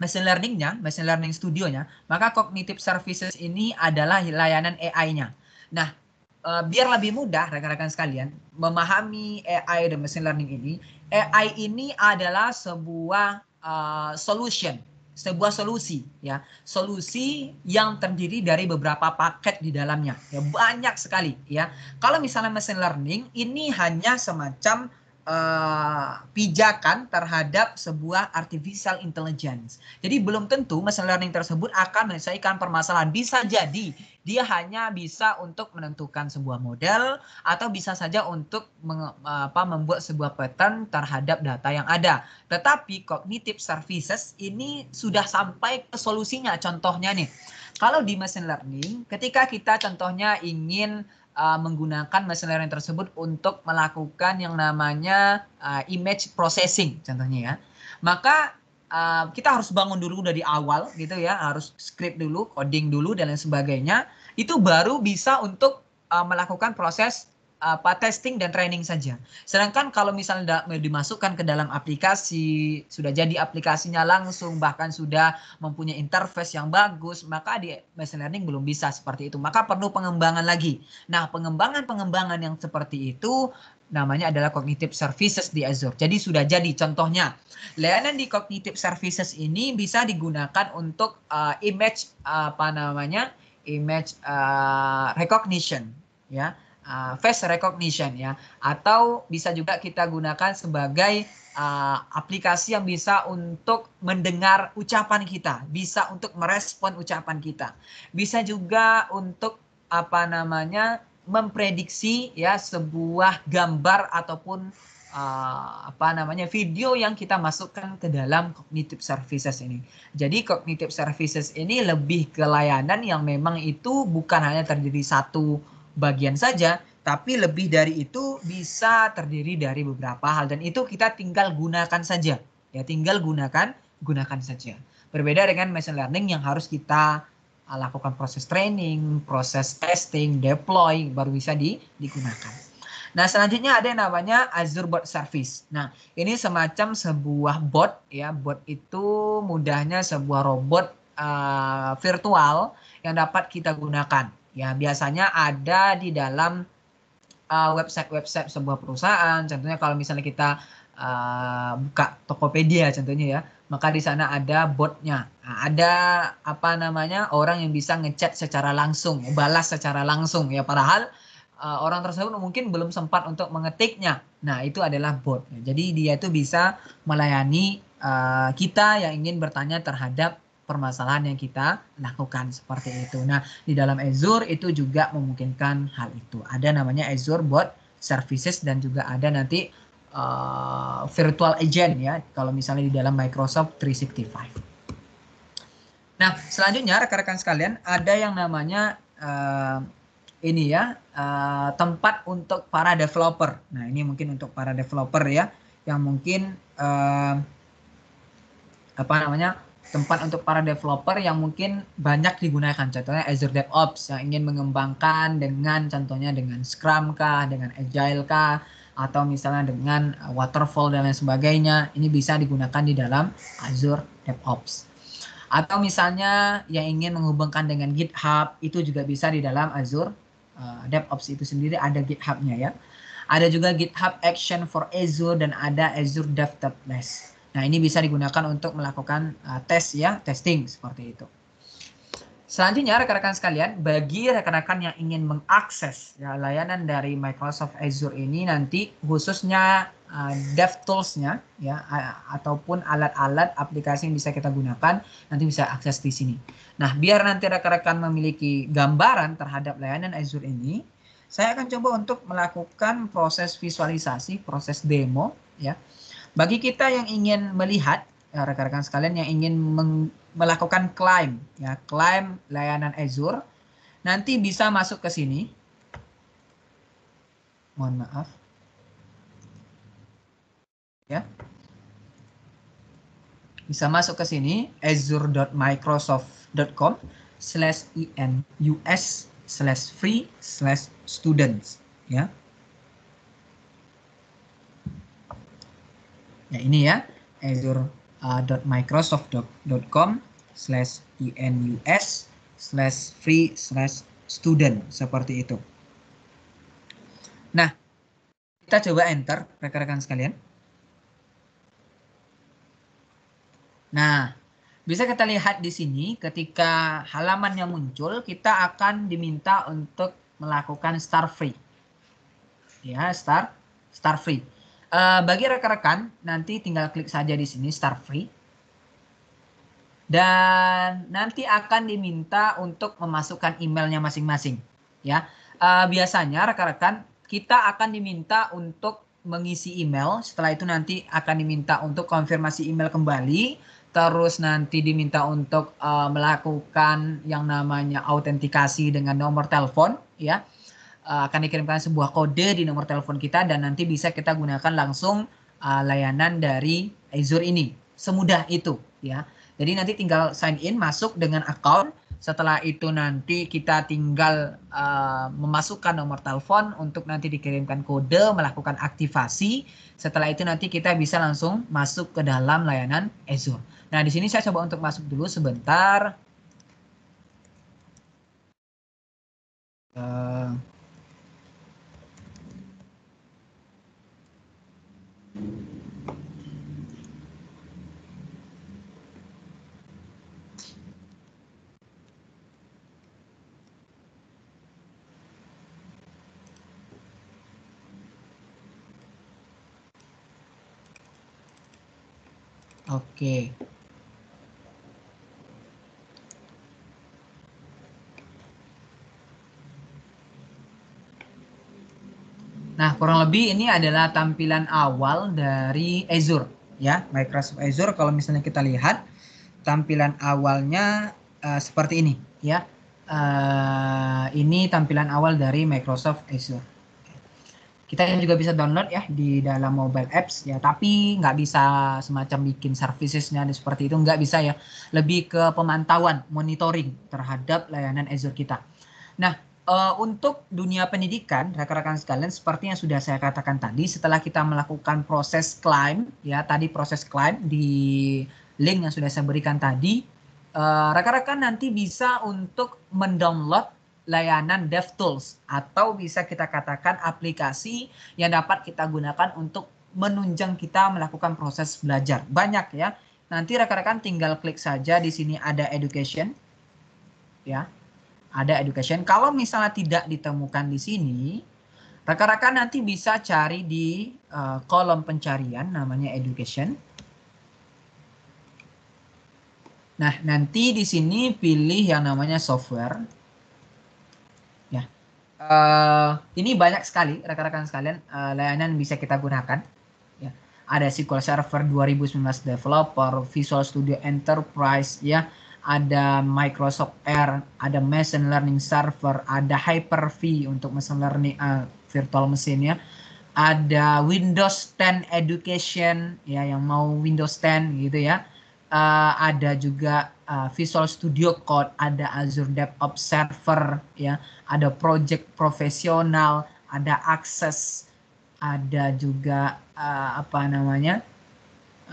machine learningnya, machine learning studionya, maka cognitive services ini adalah layanan AI-nya. Nah, eh, biar lebih mudah rekan-rekan sekalian memahami AI dan machine learning ini, AI ini adalah sebuah uh, solution sebuah solusi ya solusi yang terdiri dari beberapa paket di dalamnya ya banyak sekali ya kalau misalnya machine learning ini hanya semacam uh, pijakan terhadap sebuah artificial intelligence. Jadi belum tentu machine learning tersebut akan menyelesaikan permasalahan. Bisa jadi dia hanya bisa untuk menentukan sebuah model atau bisa saja untuk apa, membuat sebuah pattern terhadap data yang ada. Tetapi cognitive services ini sudah sampai ke solusinya. Contohnya nih, kalau di machine learning, ketika kita contohnya ingin uh, menggunakan machine learning tersebut untuk melakukan yang namanya uh, image processing contohnya ya. Maka uh, kita harus bangun dulu dari awal gitu ya, harus script dulu, coding dulu dan lain sebagainya. Itu baru bisa untuk uh, melakukan proses apa testing dan training saja. Sedangkan kalau misalnya dimasukkan ke dalam aplikasi, sudah jadi aplikasinya langsung bahkan sudah mempunyai interface yang bagus, maka di machine learning belum bisa seperti itu. Maka perlu pengembangan lagi. Nah, pengembangan-pengembangan yang seperti itu namanya adalah cognitive services di Azure. Jadi sudah jadi contohnya layanan di cognitive services ini bisa digunakan untuk uh, image uh, apa namanya? image uh, recognition ya uh, face recognition ya atau bisa juga kita gunakan sebagai uh, aplikasi yang bisa untuk mendengar ucapan kita, bisa untuk merespon ucapan kita. Bisa juga untuk apa namanya memprediksi ya sebuah gambar ataupun uh, apa namanya video yang kita masukkan ke dalam cognitive services ini. Jadi cognitive services ini lebih ke layanan yang memang itu bukan hanya terjadi satu bagian saja, tapi lebih dari itu bisa terdiri dari beberapa hal dan itu kita tinggal gunakan saja. Ya, tinggal gunakan, gunakan saja. Berbeda dengan machine learning yang harus kita ah, lakukan proses training, proses testing, deploy baru bisa di, digunakan. Nah, selanjutnya ada yang namanya Azure Bot Service. Nah, ini semacam sebuah bot ya, bot itu mudahnya sebuah robot uh, virtual yang dapat kita gunakan Ya, biasanya ada di dalam eh, website-website uh, sebuah perusahaan. Contohnya kalau misalnya kita uh, buka Tokopedia contohnya ya, maka di sana ada botnya. Nah, ada apa namanya orang yang bisa ngechat secara langsung, balas secara langsung ya. Padahal uh, orang tersebut mungkin belum sempat untuk mengetiknya. Nah itu adalah bot. Jadi dia itu bisa melayani uh, kita yang ingin bertanya terhadap permasalahan yang kita lakukan seperti itu. Nah, di dalam Azure itu juga memungkinkan hal itu. Ada namanya Azure Bot Services dan juga ada nanti uh, virtual agent ya kalau misalnya di dalam Microsoft 365. Nah, selanjutnya rekan-rekan sekalian ada yang namanya uh, ini ya, uh, tempat untuk para developer. Nah, ini mungkin untuk para developer ya yang mungkin uh, apa namanya? tempat untuk para developer yang mungkin banyak digunakan. Contohnya Azure DevOps yang ingin mengembangkan dengan contohnya dengan Scrum kah, dengan Agile kah, atau misalnya dengan eh, Waterfall dan lain sebagainya. Ini bisa digunakan di dalam Azure DevOps. Atau misalnya yang ingin menghubungkan dengan GitHub itu juga bisa di dalam Azure uh, DevOps itu sendiri ada GitHubnya ya. Ada juga GitHub Action for Azure dan ada Azure DevTabLess. Nah, ini bisa digunakan untuk melakukan uh, tes ya, testing seperti itu. Selanjutnya rekan-rekan sekalian, bagi rekan-rekan yang ingin mengakses ya, layanan dari Microsoft Azure ini nanti khususnya uh, eh, DevTools-nya ya uh, ataupun alat-alat aplikasi yang bisa kita gunakan nanti bisa akses di sini. Nah, biar nanti rekan-rekan memiliki gambaran terhadap layanan Azure ini, saya akan coba untuk melakukan proses visualisasi, proses demo ya. Bagi kita yang ingin melihat ya, rekan-rekan ya, sekalian yang ingin melakukan klaim ya, klaim layanan Azure nanti bisa masuk ke sini. Mohon maaf. Ya. Bisa masuk ke sini azure.microsoft.com slash slash free slash students ya ya ini ya azure.microsoft.com uh, slash inus slash free slash student seperti itu. Nah, kita coba enter rekan-rekan sekalian. Nah, bisa kita lihat di sini ketika halaman yang muncul, kita akan diminta untuk melakukan star free. Ya, star star free. Eh, bagi rekan-rekan nanti tinggal klik saja di sini start free. Dan nanti akan diminta untuk memasukkan emailnya masing-masing. Ya, uh, biasanya rekan-rekan kita akan diminta untuk mengisi email. Setelah itu nanti akan diminta untuk konfirmasi email kembali. Terus nanti diminta untuk uh, melakukan yang namanya autentikasi dengan nomor telepon, ya uh, akan dikirimkan sebuah kode di nomor telepon kita dan nanti bisa kita gunakan langsung uh, layanan dari Azure ini. Semudah itu ya. Jadi nanti tinggal sign in masuk dengan account. Setelah itu nanti kita tinggal uh, memasukkan nomor telepon untuk nanti dikirimkan kode melakukan aktivasi. Setelah itu nanti kita bisa langsung masuk ke dalam layanan Azure. Nah, di sini saya coba untuk masuk dulu sebentar. Uh, Oke. Okay. Nah, kurang lebih ini adalah tampilan awal dari Azure ya, Microsoft Azure kalau misalnya kita lihat tampilan awalnya uh, seperti ini ya. Uh, ini tampilan awal dari Microsoft Azure. Kita juga bisa download ya di dalam mobile apps ya, tapi nggak bisa semacam bikin servicesnya seperti itu nggak bisa ya. Lebih ke pemantauan, monitoring terhadap layanan Azure kita. Nah, uh, untuk dunia pendidikan, rekan-rekan sekalian, seperti yang sudah saya katakan tadi, setelah kita melakukan proses climb, ya tadi proses climb di link yang sudah saya berikan tadi, eh, rekan-rekan uh, nanti bisa untuk mendownload layanan DevTools atau bisa kita katakan aplikasi yang dapat kita gunakan untuk menunjang kita melakukan proses belajar. Banyak ya. Nanti rekan-rekan tinggal klik saja di sini ada education. Ya, ada education. Kalau misalnya tidak ditemukan di sini, rekan-rekan nanti bisa cari di uh, kolom pencarian namanya education. Nah, nanti di sini pilih yang namanya software. Ya. Uh, ini banyak sekali rekan-rekan sekalian uh, layanan bisa kita gunakan. Ya. Ada SQL Server 2019 Developer, Visual Studio Enterprise ya ada Microsoft Air, ada Machine Learning Server, ada Hyper-V untuk machine learning uh, virtual mesinnya, ada Windows 10 Education ya yang mau Windows 10 gitu ya, uh, ada juga uh, Visual Studio Code, ada Azure DevOps Server ya, ada Project Profesional, ada Access, ada juga uh, apa namanya?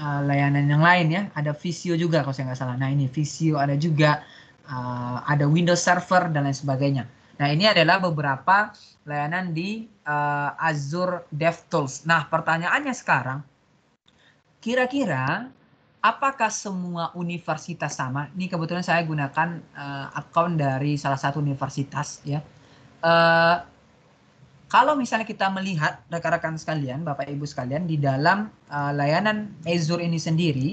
Eh, layanan yang lain ya. Ada Visio juga kalau saya nggak salah. Nah ini Visio ada juga uh, ada Windows Server dan lain sebagainya. Nah ini adalah beberapa layanan di uh, Azure DevTools. Nah pertanyaannya sekarang, kira-kira apakah semua universitas sama? Ini kebetulan saya gunakan uh, account dari salah satu universitas ya. Uh, kalau misalnya kita melihat rekan-rekan sekalian, Bapak Ibu sekalian di dalam uh, layanan Azure ini sendiri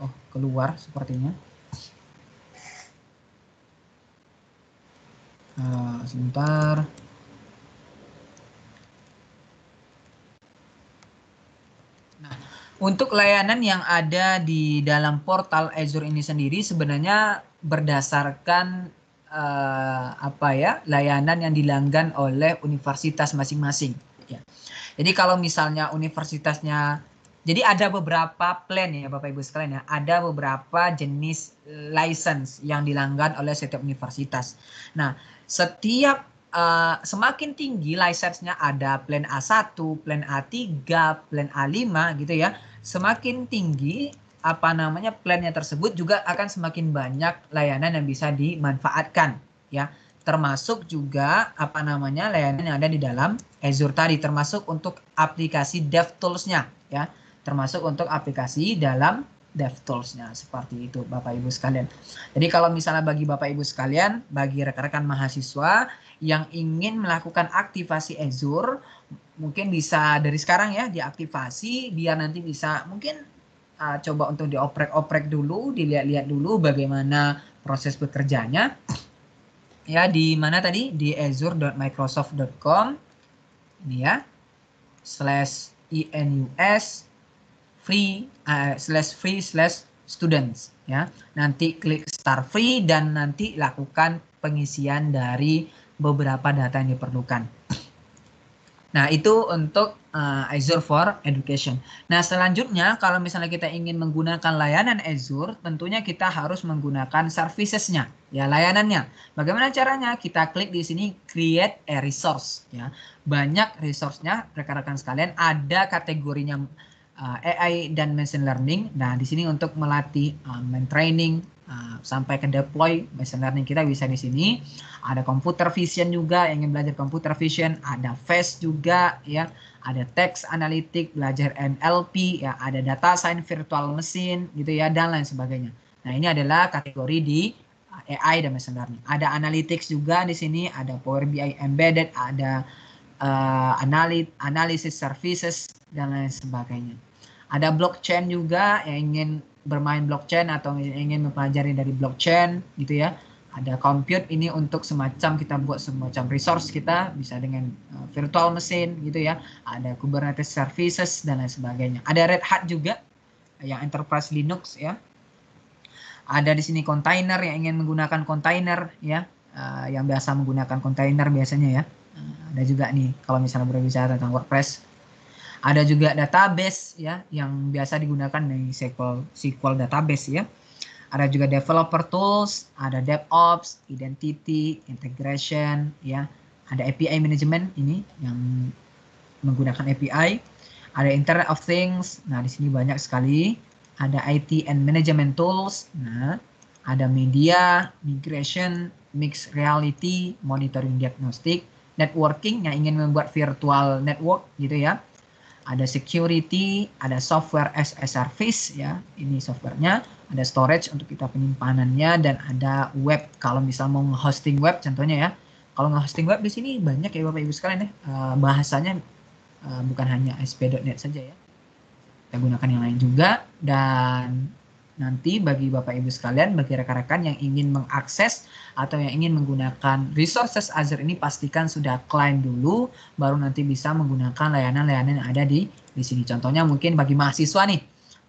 Oh, keluar sepertinya. Uh, sebentar. Nah, untuk layanan yang ada di dalam portal Azure ini sendiri sebenarnya berdasarkan uh, apa ya layanan yang dilanggan oleh universitas masing-masing. Ya. Jadi kalau misalnya universitasnya, jadi ada beberapa plan ya Bapak Ibu sekalian ya, ada beberapa jenis license yang dilanggan oleh setiap universitas. Nah, setiap Uh, semakin tinggi license-nya ada plan A1, plan A3, plan A5 gitu ya. Semakin tinggi apa namanya plannya tersebut juga akan semakin banyak layanan yang bisa dimanfaatkan ya termasuk juga apa namanya layanan yang ada di dalam Azure tadi termasuk untuk aplikasi Dev Toolsnya ya termasuk untuk aplikasi dalam Dev Toolsnya seperti itu Bapak Ibu sekalian. Jadi kalau misalnya bagi Bapak Ibu sekalian, bagi rekan-rekan mahasiswa yang ingin melakukan aktivasi Azure mungkin bisa dari sekarang ya diaktifasi biar nanti bisa mungkin uh, coba untuk dioprek-oprek dulu, dilihat-lihat dulu bagaimana proses bekerjanya. Ya, di mana tadi? Di azure.microsoft.com ini ya. slash inus e free uh, slash free slash students ya. Nanti klik start free dan nanti lakukan pengisian dari beberapa data yang diperlukan. Nah, itu untuk uh, Azure for Education. Nah, selanjutnya kalau misalnya kita ingin menggunakan layanan Azure, tentunya kita harus menggunakan servicesnya, ya layanannya. Bagaimana caranya? Kita klik di sini create a resource, ya. Banyak resource-nya rekan-rekan sekalian, ada kategorinya uh, eh, AI dan machine learning. Nah, di sini untuk melatih uh, eh, men training Eh, sampai ke deploy machine learning kita bisa di sini. Ada computer vision juga yang ingin belajar computer vision, ada face juga ya, ada text analytic, belajar NLP ya, ada data science virtual mesin gitu ya dan lain sebagainya. Nah, ini adalah kategori di eh, AI dan machine learning. Ada analytics juga di sini, ada Power BI embedded, ada uh, eh, analit analysis services dan lain sebagainya. Ada blockchain juga yang ingin bermain blockchain atau ingin mempelajari dari blockchain gitu ya ada compute ini untuk semacam kita buat semacam resource kita bisa dengan uh, virtual machine gitu ya ada Kubernetes services dan lain sebagainya ada Red Hat juga yang enterprise Linux ya ada di sini container yang ingin menggunakan container ya uh, yang biasa menggunakan container biasanya ya uh, ada juga nih kalau misalnya berbicara tentang WordPress ada juga database ya yang biasa digunakan di SQL SQL database ya. Ada juga developer tools, ada DevOps, identity, integration ya. Ada API management ini yang menggunakan API. Ada Internet of Things. Nah, di sini banyak sekali. Ada IT and management tools. Nah, ada media, migration, mixed reality, monitoring diagnostik, networking yang ingin membuat virtual network gitu ya, ada security, ada software as a service ya, ini softwarenya, ada storage untuk kita penyimpanannya dan ada web kalau misal mau hosting web contohnya ya. Kalau nge-hosting web di sini banyak ya Bapak Ibu sekalian ya, eh, bahasanya eh, bukan hanya sp.net saja ya. Kita gunakan yang lain juga dan nanti bagi Bapak Ibu sekalian, bagi rekan-rekan yang ingin mengakses atau yang ingin menggunakan resources Azure ini pastikan sudah klaim dulu, baru nanti bisa menggunakan layanan-layanan yang ada di di sini. Contohnya mungkin bagi mahasiswa nih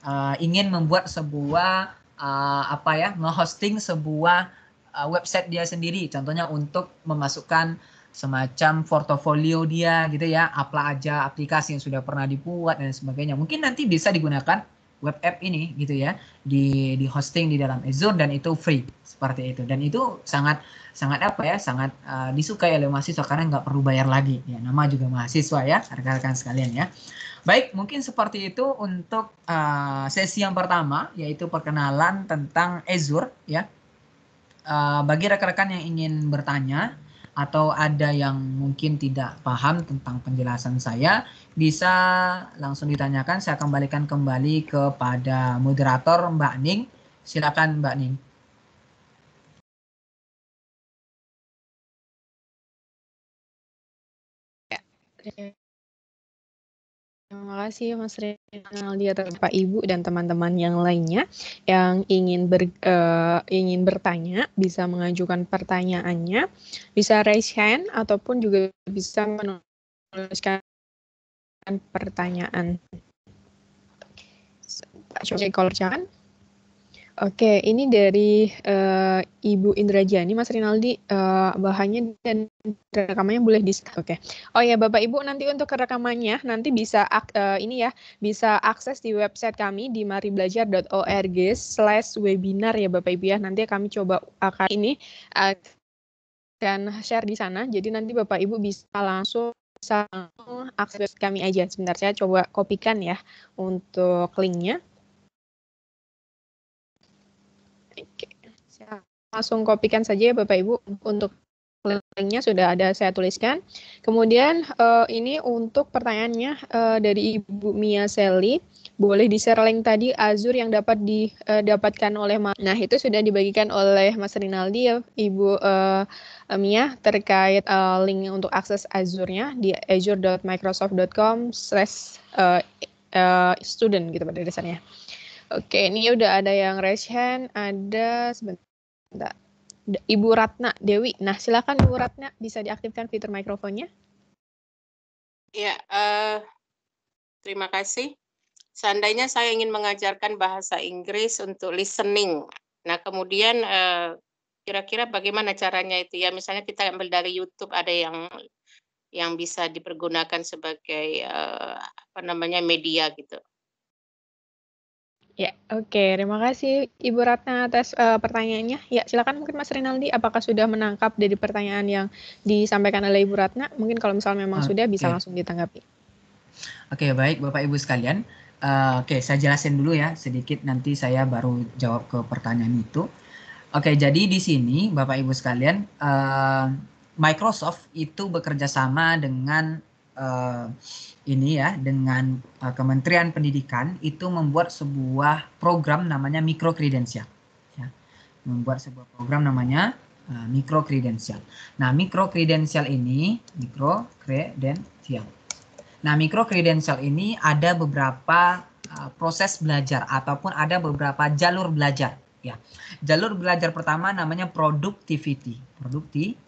uh, ingin membuat sebuah uh, apa ya, menghosting sebuah uh, website dia sendiri. Contohnya untuk memasukkan semacam portofolio dia gitu ya, apa aja aplikasi yang sudah pernah dibuat dan sebagainya. Mungkin nanti bisa digunakan web app ini gitu ya di di hosting di dalam Azure dan itu free seperti itu dan itu sangat sangat apa ya sangat uh, disukai oleh mahasiswa karena nggak perlu bayar lagi ya nama juga mahasiswa ya rekan-rekan sekalian ya baik mungkin seperti itu untuk uh, sesi yang pertama yaitu perkenalan tentang Azure ya uh, bagi rekan-rekan yang ingin bertanya atau ada yang mungkin tidak paham tentang penjelasan saya bisa langsung ditanyakan saya kembalikan kembali kepada moderator Mbak Ning silakan Mbak Ning terima ya. Terima kasih Mas Rinaldi atas Pak Ibu dan teman-teman yang lainnya yang ingin ber, uh, ingin bertanya bisa mengajukan pertanyaannya bisa raise hand ataupun juga bisa menuliskan pertanyaan. Pak Coba Oke, ini dari uh, Ibu Indrajani, Mas Rinaldi, uh, bahannya dan rekamannya boleh di. Oke. Oh ya, Bapak Ibu nanti untuk rekamannya nanti bisa uh, ini ya, bisa akses di website kami di maribelajar.org/webinar ya Bapak Ibu ya. Nanti kami coba akan ini uh, dan share di sana. Jadi nanti Bapak Ibu bisa langsung bisa akses kami aja. Sebentar saya coba kopikan ya untuk linknya. Oke. saya Langsung kopikan saja ya Bapak Ibu untuk linknya sudah ada saya tuliskan. Kemudian uh, ini untuk pertanyaannya uh, dari Ibu Mia Seli, boleh di share link tadi Azure yang dapat didapatkan eh, oleh Ma Nah, itu sudah dibagikan oleh Mas Rinaldi ya, Ibu uh, Mia terkait uh, link untuk akses Azurnya di azure.microsoft.com/student gitu pada dasarnya. Oke, ini udah ada yang raise hand, ada sebentar. Ibu Ratna Dewi. Nah, silakan Ibu Ratna bisa diaktifkan fitur mikrofonnya. Ya, uh, terima kasih. Seandainya saya ingin mengajarkan bahasa Inggris untuk listening. Nah, kemudian kira eh, kira-kira bagaimana caranya itu ya? Misalnya kita ambil dari YouTube ada yang yang bisa dipergunakan sebagai uh, apa namanya media gitu. Ya, oke. Okay. Terima kasih Ibu Ratna atas uh, pertanyaannya. Ya, silakan mungkin Mas Rinaldi apakah sudah menangkap dari pertanyaan yang disampaikan oleh Ibu Ratna? Mungkin kalau misalnya memang okay. sudah bisa langsung ditanggapi. Oke, okay, baik Bapak Ibu sekalian. Uh, oke, okay, saya jelasin dulu ya sedikit nanti saya baru jawab ke pertanyaan itu. Oke, okay, jadi di sini Bapak Ibu sekalian, uh, Microsoft itu bekerja sama dengan ini ya dengan uh, Kementerian Pendidikan itu membuat sebuah program namanya mikro kredensial. Ya. Membuat sebuah program namanya uh, eh, mikro kredensial. Nah, mikro kredensial ini mikro kredensial. Nah, mikro kredensial ini ada beberapa uh, proses belajar ataupun ada beberapa jalur belajar. Ya, jalur belajar pertama namanya productivity. Productivity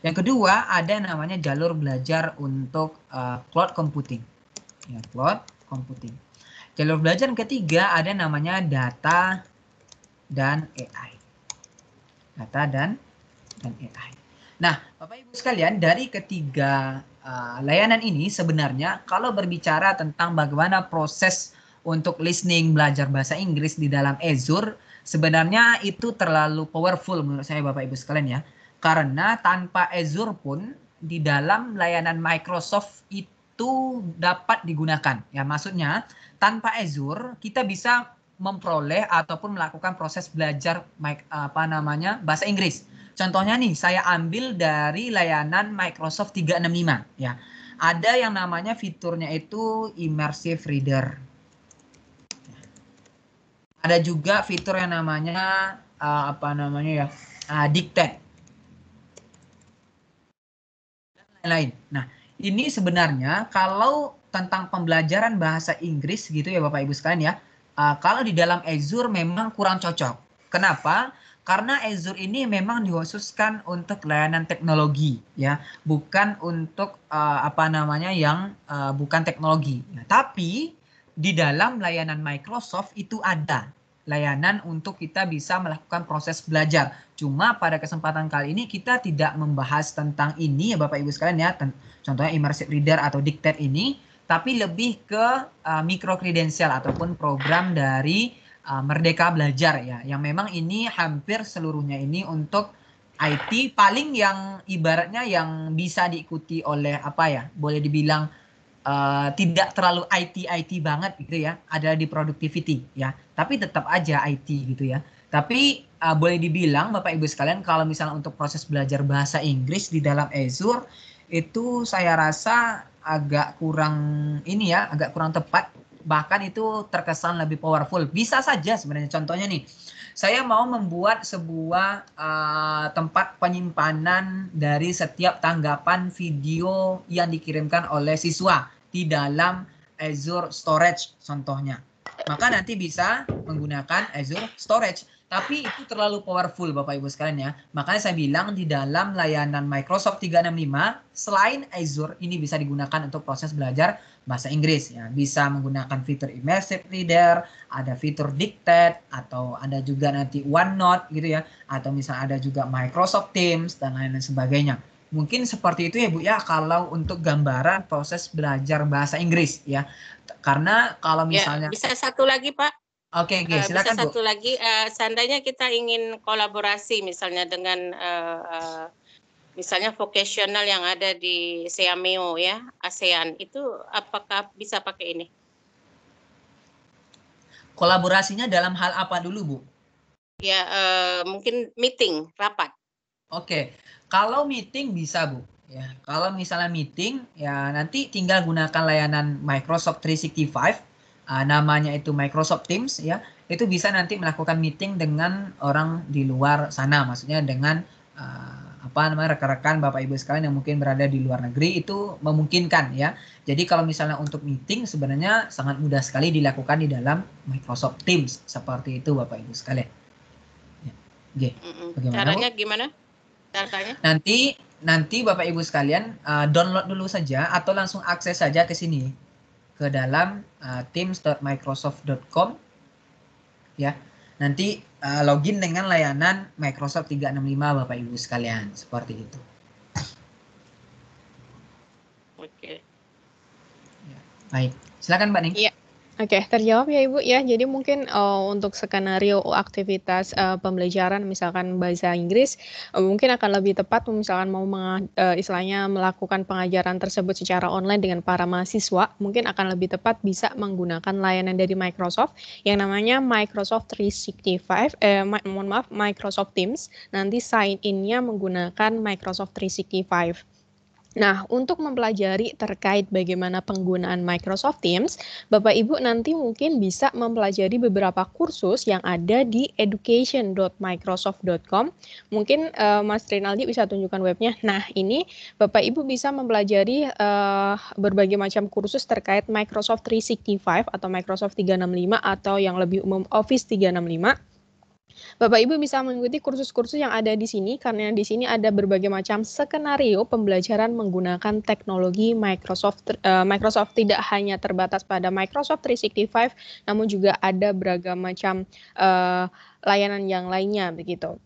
yang kedua ada namanya jalur belajar untuk uh, cloud computing. Ya, cloud computing. Jalur belajar yang ketiga ada namanya data dan AI. Data dan dan AI. Nah, Bapak Ibu sekalian, dari ketiga uh, layanan ini sebenarnya kalau berbicara tentang bagaimana proses untuk listening belajar bahasa Inggris di dalam Azure, sebenarnya itu terlalu powerful menurut saya Bapak Ibu sekalian ya karena tanpa Azure pun di dalam layanan Microsoft itu dapat digunakan. Ya, maksudnya tanpa Azure kita bisa memperoleh ataupun melakukan proses belajar apa namanya bahasa Inggris. Contohnya nih, saya ambil dari layanan Microsoft 365 ya. Ada yang namanya fiturnya itu immersive reader. Ada juga fitur yang namanya uh, apa namanya ya? Uh, eh, dictate. lain-lain. Nah, ini sebenarnya kalau tentang pembelajaran bahasa Inggris gitu ya Bapak Ibu sekalian ya. Uh, kalau di dalam Azure memang kurang cocok. Kenapa? Karena Azure ini memang dikhususkan untuk layanan teknologi ya, bukan untuk uh, apa namanya yang uh, bukan teknologi. Nah, tapi di dalam layanan Microsoft itu ada layanan untuk kita bisa melakukan proses belajar. Cuma pada kesempatan kali ini kita tidak membahas tentang ini ya Bapak Ibu sekalian ya, contohnya immersive reader atau diktat ini, tapi lebih ke uh, eh, mikro kredensial ataupun program dari uh, Merdeka Belajar ya, yang memang ini hampir seluruhnya ini untuk IT paling yang ibaratnya yang bisa diikuti oleh apa ya, boleh dibilang Eh, tidak terlalu IT IT banget gitu ya adalah di productivity ya tapi tetap aja IT gitu ya tapi uh, boleh dibilang Bapak Ibu sekalian kalau misalnya untuk proses belajar bahasa Inggris di dalam Azure itu saya rasa agak kurang ini ya agak kurang tepat bahkan itu terkesan lebih powerful bisa saja sebenarnya contohnya nih saya mau membuat sebuah uh, tempat penyimpanan dari setiap tanggapan video yang dikirimkan oleh siswa di dalam Azure Storage contohnya. Maka nanti bisa menggunakan Azure Storage. Tapi itu terlalu powerful Bapak Ibu sekalian ya. Makanya saya bilang di dalam layanan Microsoft 365 selain Azure ini bisa digunakan untuk proses belajar bahasa Inggris ya. Bisa menggunakan fitur immersive reader, ada fitur dictate atau ada juga nanti OneNote gitu ya atau misalnya ada juga Microsoft Teams dan lain-lain sebagainya. Mungkin seperti itu ya Bu ya kalau untuk gambaran proses belajar bahasa Inggris ya. Karena kalau ya, misalnya ya, bisa satu lagi Pak. Oke, okay, okay, eh, silakan bisa Bu. Satu lagi uh, seandainya kita ingin kolaborasi misalnya dengan uh, uh, misalnya vocational yang ada di SEAMEO ya, ASEAN itu apakah bisa pakai ini? Kolaborasinya dalam hal apa dulu, Bu? Ya, uh, mungkin meeting, rapat. Oke, okay. Kalau meeting bisa Bu. Ya, kalau misalnya meeting ya nanti tinggal gunakan layanan Microsoft 365 uh, ah, namanya itu Microsoft Teams ya. Itu bisa nanti melakukan meeting dengan orang di luar sana maksudnya dengan uh, apa namanya rekan-rekan Bapak Ibu sekalian yang mungkin berada di luar negeri itu memungkinkan ya. Jadi kalau misalnya untuk meeting sebenarnya sangat mudah sekali dilakukan di dalam Microsoft Teams seperti itu Bapak Ibu sekalian. Ya. Oke. Okay. Bagaimana? Caranya gimana? Tartanya? Nanti nanti Bapak Ibu sekalian uh, download dulu saja atau langsung akses saja ke sini ke dalam uh, teams.microsoft.com ya. Nanti uh, login dengan layanan Microsoft 365 Bapak Ibu sekalian, seperti itu. Oke. Okay. Ya. Baik, silakan Mbak Ning. Iya. Oke, terjawab ya Ibu ya. Jadi mungkin uh, untuk skenario aktivitas uh, pembelajaran misalkan bahasa Inggris uh, mungkin akan lebih tepat misalkan mau uh, istilahnya melakukan pengajaran tersebut secara online dengan para mahasiswa, mungkin akan lebih tepat bisa menggunakan layanan dari Microsoft yang namanya Microsoft 365 eh mohon maaf Microsoft Teams. Nanti sign in-nya menggunakan Microsoft 365. Nah, untuk mempelajari terkait bagaimana penggunaan Microsoft Teams, Bapak Ibu nanti mungkin bisa mempelajari beberapa kursus yang ada di education.microsoft.com. Mungkin uh, Mas Rinaldi bisa tunjukkan webnya. Nah, ini Bapak Ibu bisa mempelajari uh, berbagai macam kursus terkait Microsoft 365 atau Microsoft 365 atau yang lebih umum Office 365 Bapak Ibu bisa mengikuti kursus-kursus yang ada di sini karena di sini ada berbagai macam skenario pembelajaran menggunakan teknologi Microsoft eh, Microsoft tidak hanya terbatas pada Microsoft 365 namun juga ada beragam macam eh, layanan yang lainnya begitu.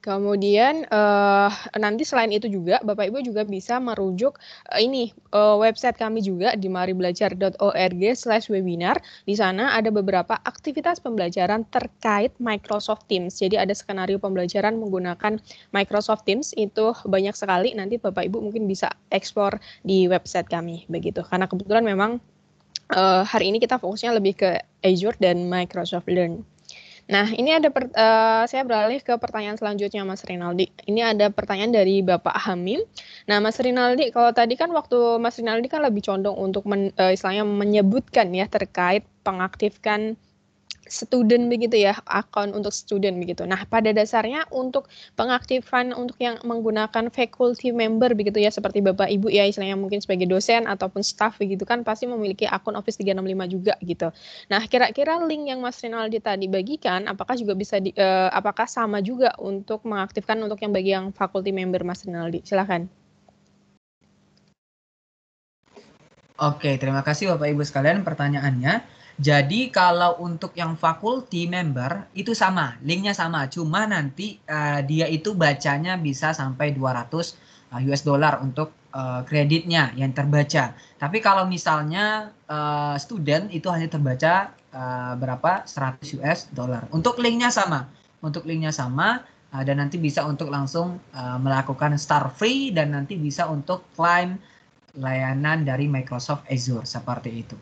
Kemudian uh, nanti selain itu juga Bapak Ibu juga bisa merujuk uh, ini uh, website kami juga di maribelajar.org/webinar. Di sana ada beberapa aktivitas pembelajaran terkait Microsoft Teams. Jadi ada skenario pembelajaran menggunakan Microsoft Teams itu banyak sekali nanti Bapak Ibu mungkin bisa eksplor di website kami begitu. Karena kebetulan memang uh, hari ini kita fokusnya lebih ke Azure dan Microsoft Learn. Nah, ini ada per, uh, saya beralih ke pertanyaan selanjutnya Mas Rinaldi. Ini ada pertanyaan dari Bapak Hamim. Nah, Mas Rinaldi, kalau tadi kan waktu Mas Rinaldi kan lebih condong untuk men, uh, istilahnya menyebutkan ya terkait pengaktifkan student begitu ya, akun untuk student begitu. Nah, pada dasarnya untuk pengaktifan untuk yang menggunakan faculty member begitu ya seperti Bapak Ibu ya istilahnya mungkin sebagai dosen ataupun staff begitu kan pasti memiliki akun Office 365 juga gitu. Nah, kira-kira link yang Mas Rinaldi tadi bagikan apakah juga bisa di, uh, apakah sama juga untuk mengaktifkan untuk yang bagi yang faculty member Mas Rinaldi? Silahkan. Oke, terima kasih Bapak Ibu sekalian pertanyaannya. Jadi kalau untuk yang faculty member itu sama, linknya sama, cuma nanti uh, dia itu bacanya bisa sampai 200 US eh, dollar untuk uh, kreditnya yang terbaca. Tapi kalau misalnya uh, student itu hanya terbaca uh, berapa 100 US dollar. Untuk linknya sama, untuk linknya sama uh, dan nanti bisa untuk langsung uh, melakukan star free dan nanti bisa untuk klaim layanan dari Microsoft Azure seperti itu.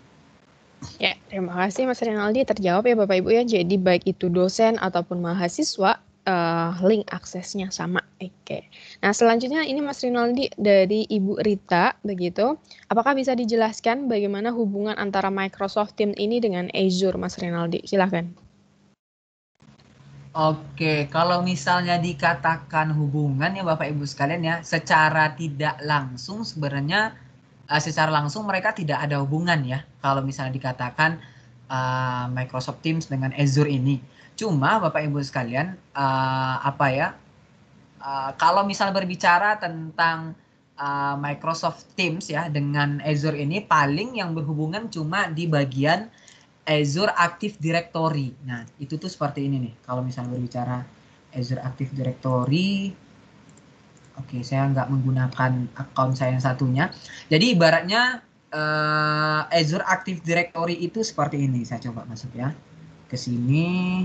Ya, terima kasih Mas Rinaldi. Terjawab ya Bapak Ibu ya. Jadi baik itu dosen ataupun mahasiswa uh, link aksesnya sama. Oke. Nah, selanjutnya ini Mas Rinaldi dari Ibu Rita begitu. Apakah bisa dijelaskan bagaimana hubungan antara Microsoft Teams ini dengan Azure Mas Rinaldi? Silahkan. Oke, kalau misalnya dikatakan hubungan ya Bapak Ibu sekalian ya, secara tidak langsung sebenarnya uh, secara langsung mereka tidak ada hubungan ya kalau misalnya dikatakan uh, Microsoft Teams dengan Azure ini. Cuma Bapak Ibu sekalian uh, apa ya uh, kalau misalnya berbicara tentang uh, Microsoft Teams ya dengan Azure ini paling yang berhubungan cuma di bagian Azure Active Directory. Nah, itu tuh seperti ini nih. Kalau misalnya berbicara Azure Active Directory, Oke, saya nggak menggunakan account saya yang satunya. Jadi ibaratnya uh, Azure Active Directory itu seperti ini. Saya coba masuk ya ke sini.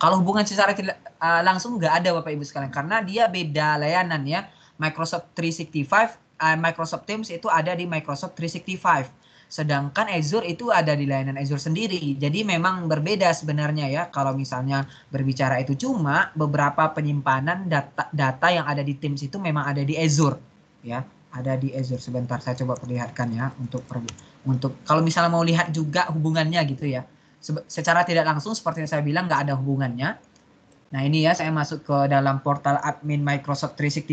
Kalau hubungan secara uh, langsung nggak ada Bapak Ibu sekalian karena dia beda layanan ya. Microsoft 365 uh, eh, Microsoft Teams itu ada di Microsoft 365. Sedangkan Azure itu ada di layanan Azure sendiri. Jadi memang berbeda sebenarnya ya kalau misalnya berbicara itu cuma beberapa penyimpanan data data yang ada di Teams itu memang ada di Azure ya, ada di Azure. Sebentar saya coba perlihatkan ya untuk untuk kalau misalnya mau lihat juga hubungannya gitu ya. secara tidak langsung seperti yang saya bilang nggak ada hubungannya. Nah, ini ya saya masuk ke dalam portal admin Microsoft 365.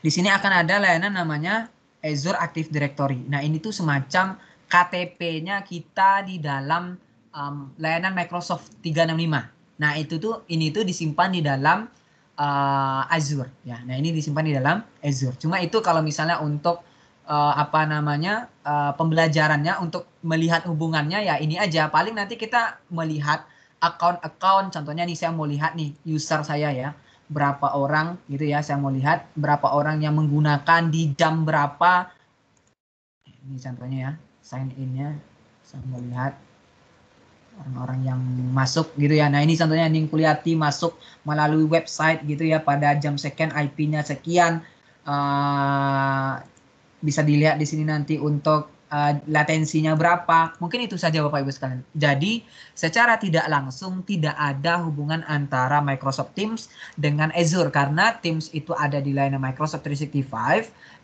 Di sini akan ada layanan namanya Azure Active Directory. Nah, ini tuh semacam KTP-nya kita di dalam um, layanan Microsoft 365. Nah, itu tuh ini tuh disimpan di dalam uh, Azure ya. Nah, ini disimpan di dalam Azure. Cuma itu kalau misalnya untuk uh, apa namanya uh, pembelajarannya untuk melihat hubungannya ya ini aja paling nanti kita melihat account-account contohnya nih saya mau lihat nih user saya ya berapa orang gitu ya saya mau lihat berapa orang yang menggunakan di jam berapa ini contohnya ya sign innya saya mau lihat orang-orang yang masuk gitu ya nah ini contohnya ini kuliati masuk melalui website gitu ya pada jam sekian IP-nya sekian uh, bisa dilihat di sini nanti untuk uh, latensinya berapa. Mungkin itu saja Bapak Ibu sekalian. Jadi secara tidak langsung tidak ada hubungan antara Microsoft Teams dengan Azure karena Teams itu ada di layanan Microsoft 365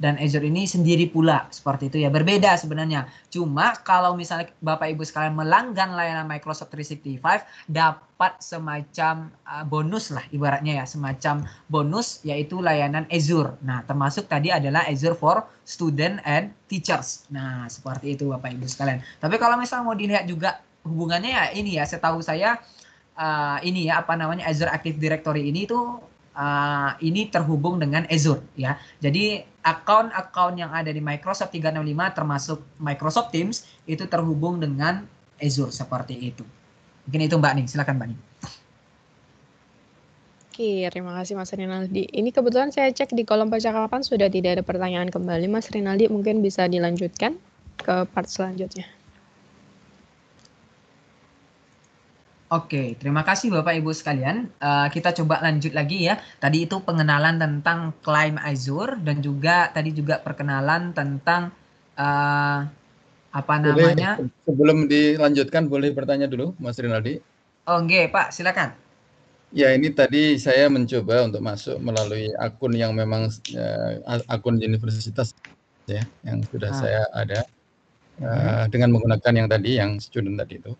dan Azure ini sendiri pula seperti itu ya berbeda sebenarnya cuma kalau misalnya Bapak Ibu sekalian melanggan layanan Microsoft 365 dapat semacam eh, bonus lah ibaratnya ya semacam bonus yaitu layanan Azure nah termasuk tadi adalah Azure for student and teachers nah seperti itu Bapak Ibu sekalian tapi kalau misalnya mau dilihat juga hubungannya ya ini ya setahu saya uh, ini ya apa namanya Azure Active Directory ini tuh uh, ini terhubung dengan Azure ya. Jadi akun account yang ada di Microsoft 365 termasuk Microsoft Teams itu terhubung dengan Azure seperti itu. Mungkin itu Mbak Ning, silakan Mbak Ning. Oke, terima kasih Mas Rinaldi. Ini kebetulan saya cek di kolom percakapan sudah tidak ada pertanyaan kembali. Mas Rinaldi mungkin bisa dilanjutkan ke part selanjutnya. Oke, terima kasih Bapak Ibu sekalian. Uh, kita coba lanjut lagi ya. Tadi itu pengenalan tentang climb Azure dan juga tadi juga perkenalan tentang uh, apa boleh, namanya? Sebelum dilanjutkan boleh bertanya dulu Mas Rinaldi. Oh, enggak, Pak, silakan. Ya, ini tadi saya mencoba untuk masuk melalui akun yang memang uh, akun universitas ya yang sudah ah. saya ada uh, hmm. dengan menggunakan yang tadi yang student tadi itu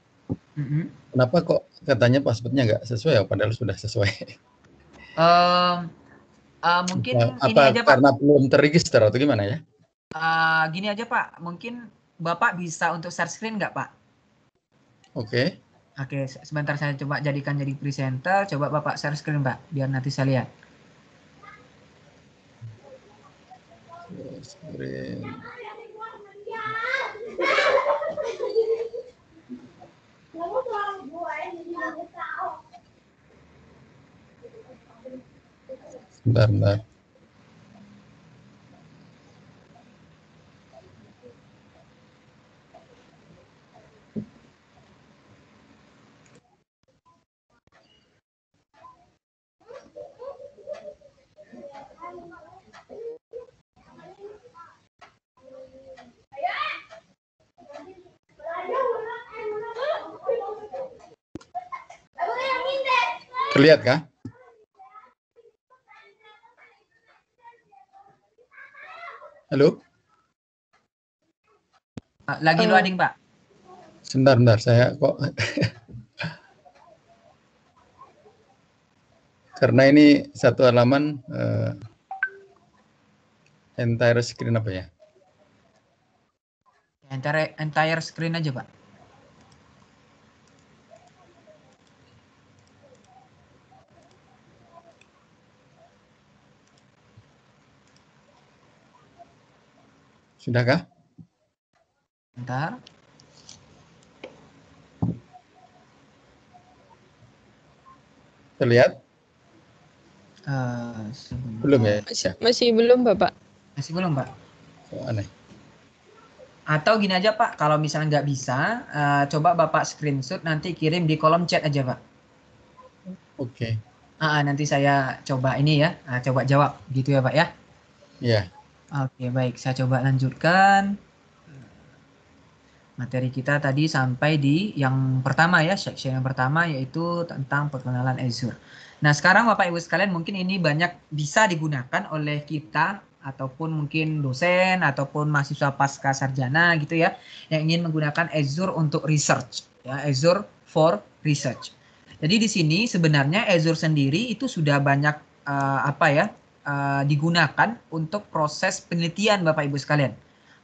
hmm Kenapa kok katanya passwordnya nggak sesuai? Oh, padahal sudah sesuai. Uh, uh, mungkin nah, apa, ini aja Pak. Karena belum terregister atau gimana ya? Uh, gini aja Pak, mungkin Bapak bisa untuk share screen nggak Pak? Oke. Okay. Oke, okay, sebentar saya coba jadikan jadi presenter. Coba Bapak share screen Pak, biar nanti saya lihat. Share screen. Vâng, vâng. Terlihat kah? Halo? Lagi Halo. loading, Pak. Sebentar, sebentar. Saya kok... Karena ini satu halaman uh, entire screen apa ya? Entire, entire screen aja, Pak. Sudahkah? Bentar. Terlihat? Uh, belum ya? Masih, masih belum, Bapak. Masih belum, Pak. Oh, aneh. Atau gini aja, Pak. Kalau misalnya nggak bisa, uh, coba Bapak screenshot nanti kirim di kolom chat aja, Pak. Oke. Okay. Uh, ah, nanti saya coba ini ya, uh, coba jawab gitu ya, Pak ya. Iya. Yeah. Oke, baik. Saya coba lanjutkan materi kita tadi sampai di yang pertama ya, section yang pertama yaitu tentang perkenalan Azure. Nah, sekarang Bapak Ibu sekalian mungkin ini banyak bisa digunakan oleh kita ataupun mungkin dosen ataupun mahasiswa pasca sarjana gitu ya yang ingin menggunakan Azure untuk research ya, Azure for research. Jadi di sini sebenarnya Azure sendiri itu sudah banyak uh, apa ya uh, digunakan untuk proses penelitian Bapak Ibu sekalian.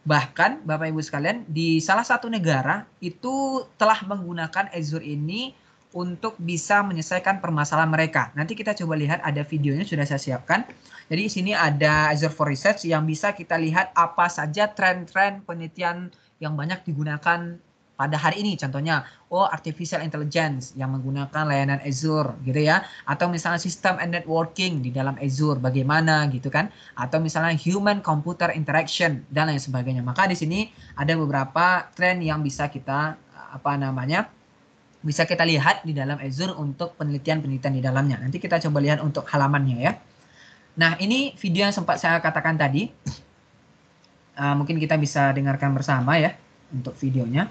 Bahkan Bapak Ibu sekalian di salah satu negara itu telah menggunakan Azure ini untuk bisa menyelesaikan permasalahan mereka. Nanti kita coba lihat ada videonya sudah saya siapkan. Jadi di sini ada Azure for Research yang bisa kita lihat apa saja tren-tren penelitian yang banyak digunakan pada hari ini contohnya oh artificial intelligence yang menggunakan layanan Azure gitu ya atau misalnya sistem and networking di dalam Azure bagaimana gitu kan atau misalnya human computer interaction dan lain sebagainya maka di sini ada beberapa tren yang bisa kita apa namanya bisa kita lihat di dalam Azure untuk penelitian-penelitian di dalamnya nanti kita coba lihat untuk halamannya ya nah ini video yang sempat saya katakan tadi uh, mungkin kita bisa dengarkan bersama ya untuk videonya.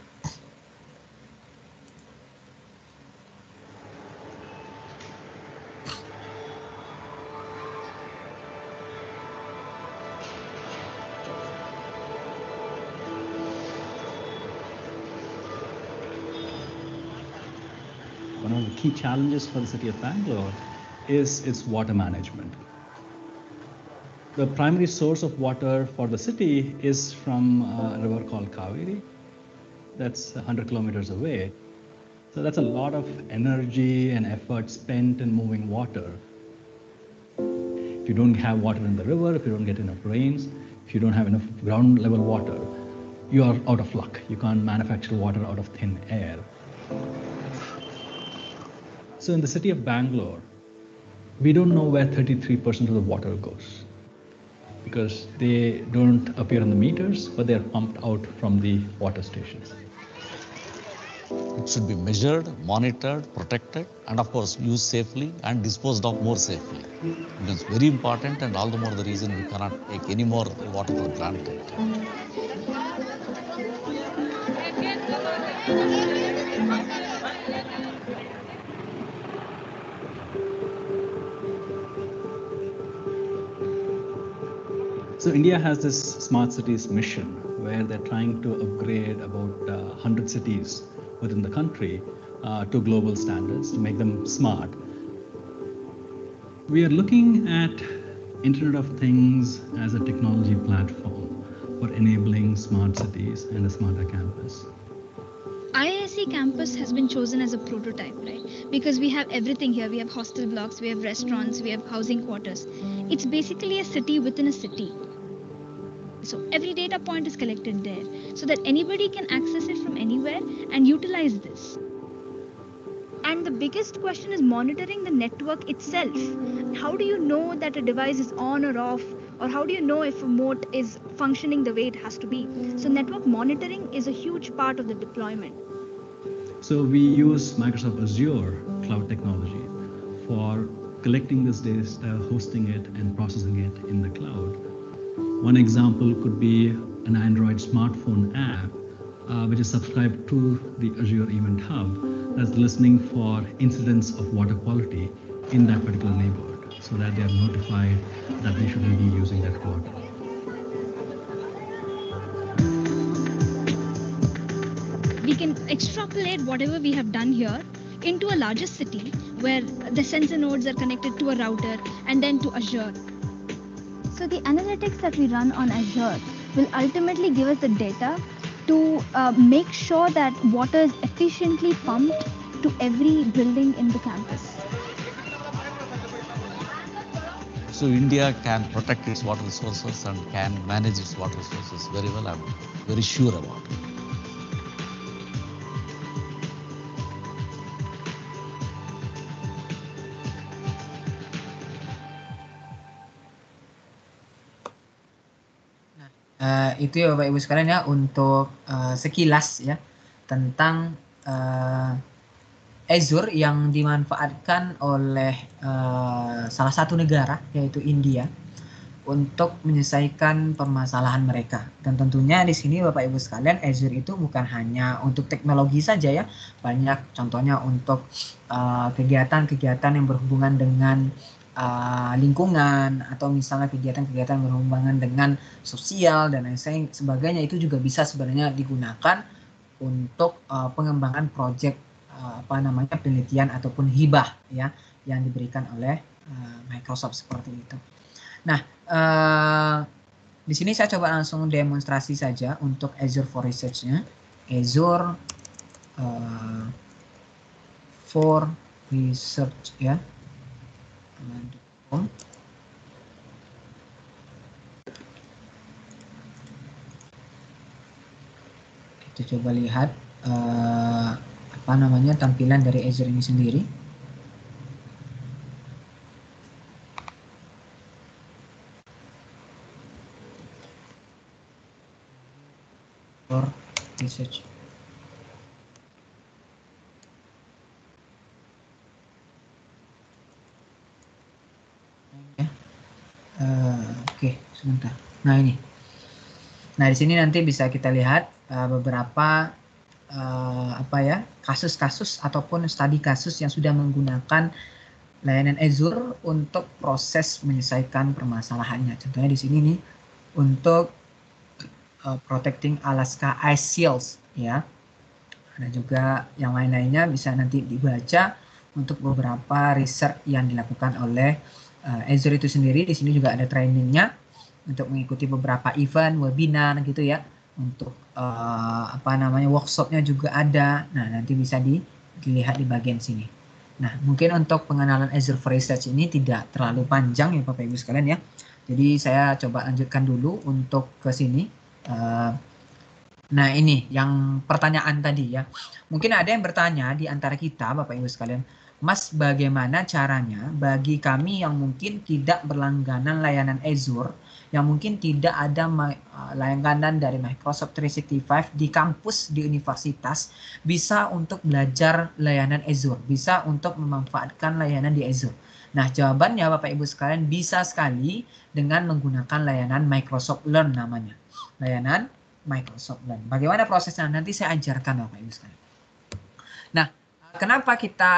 key challenges for the city of Bangalore is its water management. The primary source of water for the city is from a river called Kaveri. That's 100 kilometers away. So that's a lot of energy and effort spent in moving water. If you don't have water in the river, if you don't get enough rains, if you don't have enough ground level water, you are out of luck. You can't manufacture water out of thin air. So in the city of Bangalore, we don't know where 33% of the water goes because they don't appear on the meters, but they're pumped out from the water stations. It should be measured, monitored, protected, and of course used safely and disposed of more safely. It's very important and all the more the reason we cannot take any more water for granted. So India has this smart cities mission where they're trying to upgrade about uh, 100 cities within the country uh, to global standards to make them smart. We are looking at Internet of Things as a technology platform for enabling smart cities and a smarter campus. IISc campus has been chosen as a prototype, right? Because we have everything here. We have hostel blocks, we have restaurants, we have housing quarters. It's basically a city within a city. So every data point is collected there so that anybody can access it from anywhere and utilize this. And the biggest question is monitoring the network itself. How do you know that a device is on or off? Or how do you know if a moat is functioning the way it has to be? So, network monitoring is a huge part of the deployment. So, we use Microsoft Azure cloud technology for collecting this data, hosting it, and processing it in the cloud one example could be an Android smartphone app, uh, which is subscribed to the Azure Event Hub that's listening for incidents of water quality in that particular neighborhood so that they are notified that they shouldn't be using that water. We can extrapolate whatever we have done here into a larger city where the sensor nodes are connected to a router and then to Azure. So the analytics that we run on Azure will ultimately give us the data to uh, make sure that water is efficiently pumped to every building in the campus. So India can protect its water resources and can manage its water resources very well. I'm very sure about it. uh, itu ya Bapak Ibu sekalian ya untuk uh, sekilas ya tentang uh, Azure yang dimanfaatkan oleh uh, salah satu negara yaitu India untuk menyelesaikan permasalahan mereka. Dan tentunya di sini Bapak Ibu sekalian Azure itu bukan hanya untuk teknologi saja ya, banyak contohnya untuk kegiatan-kegiatan uh, kegiatan -kegiatan yang berhubungan dengan uh, lingkungan atau misalnya kegiatan-kegiatan berhubungan dengan sosial dan lain sebagainya itu juga bisa sebenarnya digunakan untuk uh, pengembangan proyek uh, apa namanya penelitian ataupun hibah ya yang diberikan oleh uh, Microsoft seperti itu. Nah, uh, di sini saya coba langsung demonstrasi saja untuk Azure for Research-nya. Azure uh, for Research ya kita coba lihat uh, apa namanya tampilan dari Azure ini sendiri research Eh, oke, okay, sebentar. Nah ini. Nah di sini nanti bisa kita lihat uh, beberapa uh, apa ya kasus-kasus ataupun studi kasus yang sudah menggunakan layanan Azure untuk proses menyelesaikan permasalahannya. Contohnya di sini nih untuk uh, protecting Alaska ice seals ya. Ada juga yang lain-lainnya bisa nanti dibaca untuk beberapa riset yang dilakukan oleh uh, Azure itu sendiri di sini juga ada trainingnya untuk mengikuti beberapa event, webinar gitu ya. Untuk uh, apa namanya workshopnya juga ada. Nah nanti bisa di, dilihat di bagian sini. Nah mungkin untuk pengenalan Azure for Research ini tidak terlalu panjang ya Bapak Ibu sekalian ya. Jadi saya coba lanjutkan dulu untuk ke sini. Uh, nah ini yang pertanyaan tadi ya. Mungkin ada yang bertanya di antara kita Bapak Ibu sekalian Mas bagaimana caranya bagi kami yang mungkin tidak berlangganan layanan Azure, yang mungkin tidak ada eh, layanan dari Microsoft 365 di kampus di universitas bisa untuk belajar layanan Azure, bisa untuk memanfaatkan layanan di Azure. Nah, jawabannya Bapak Ibu sekalian bisa sekali dengan menggunakan layanan Microsoft Learn namanya. Layanan Microsoft Learn. Bagaimana prosesnya nanti saya ajarkan Bapak Ibu sekalian. Nah, kenapa kita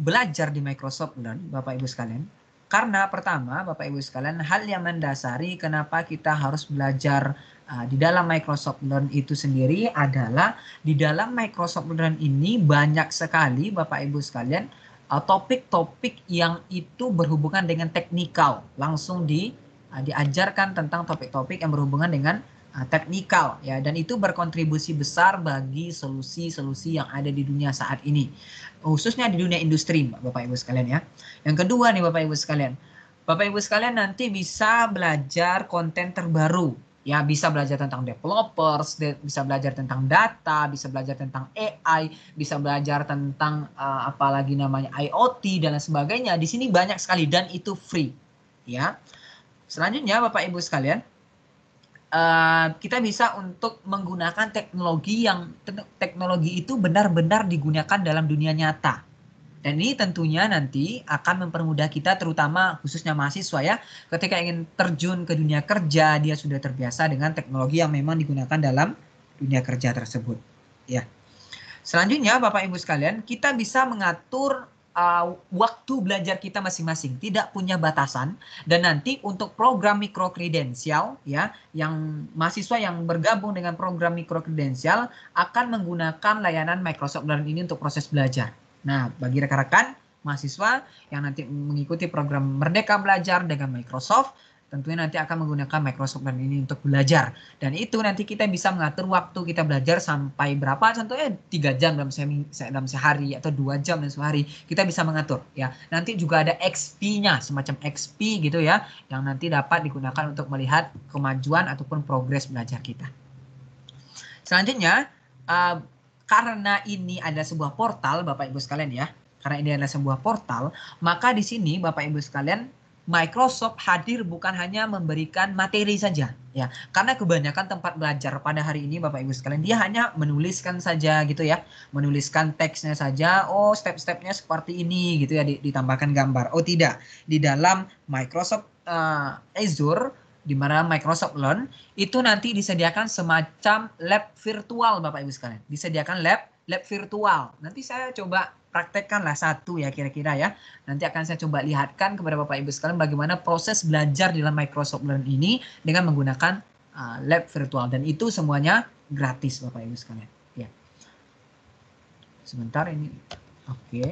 belajar di Microsoft Learn, Bapak Ibu sekalian. Karena pertama, Bapak Ibu sekalian, hal yang mendasari kenapa kita harus belajar uh, di dalam Microsoft Learn itu sendiri adalah di dalam Microsoft Learn ini banyak sekali Bapak Ibu sekalian uh, topik-topik uh, yang itu berhubungan dengan teknikal, langsung di uh, diajarkan tentang topik-topik yang berhubungan dengan Eh, teknikal ya dan itu berkontribusi besar bagi solusi-solusi yang ada di dunia saat ini khususnya di dunia industri Bapak Ibu sekalian ya. Yang kedua nih Bapak Ibu sekalian. Bapak Ibu sekalian nanti bisa belajar konten terbaru ya bisa belajar tentang developers, bisa belajar tentang data, bisa belajar tentang AI, bisa belajar tentang uh, eh, apalagi namanya IoT dan lain sebagainya. Di sini banyak sekali dan itu free ya. Selanjutnya Bapak Ibu sekalian, Eh, kita bisa untuk menggunakan teknologi yang teknologi itu benar-benar digunakan dalam dunia nyata. Dan ini tentunya nanti akan mempermudah kita terutama khususnya mahasiswa ya ketika ingin terjun ke dunia kerja dia sudah terbiasa dengan teknologi yang memang digunakan dalam dunia kerja tersebut ya. Selanjutnya Bapak Ibu sekalian, kita bisa mengatur uh, waktu belajar kita masing-masing, tidak punya batasan dan nanti untuk program mikro kredensial ya yang mahasiswa yang bergabung dengan program mikro kredensial akan menggunakan layanan Microsoft Learn ini untuk proses belajar. Nah, bagi rekan-rekan mahasiswa yang nanti mengikuti program Merdeka Belajar dengan Microsoft tentunya nanti akan menggunakan Microsoft Learning ini untuk belajar. Dan itu nanti kita bisa mengatur waktu kita belajar sampai berapa, contohnya tiga jam dalam, semi, dalam sehari atau dua jam dalam sehari, kita bisa mengatur ya. Nanti juga ada XP-nya, semacam XP gitu ya, yang nanti dapat digunakan untuk melihat kemajuan ataupun progres belajar kita. Selanjutnya, uh, karena ini ada sebuah portal, Bapak Ibu sekalian ya, karena ini adalah sebuah portal, maka di sini Bapak Ibu sekalian Microsoft hadir bukan hanya memberikan materi saja ya karena kebanyakan tempat belajar pada hari ini Bapak Ibu sekalian dia hanya menuliskan saja gitu ya menuliskan teksnya saja oh step-stepnya seperti ini gitu ya ditambahkan gambar oh tidak di dalam Microsoft uh, Azure di mana Microsoft Learn itu nanti disediakan semacam lab virtual Bapak Ibu sekalian disediakan lab lab virtual. Nanti saya coba praktekkan lah satu ya kira-kira ya. Nanti akan saya coba lihatkan kepada Bapak Ibu sekalian bagaimana proses belajar dalam Microsoft Learn ini dengan menggunakan uh, lab virtual dan itu semuanya gratis Bapak Ibu sekalian. Ya. Sebentar ini. Oke. Okay.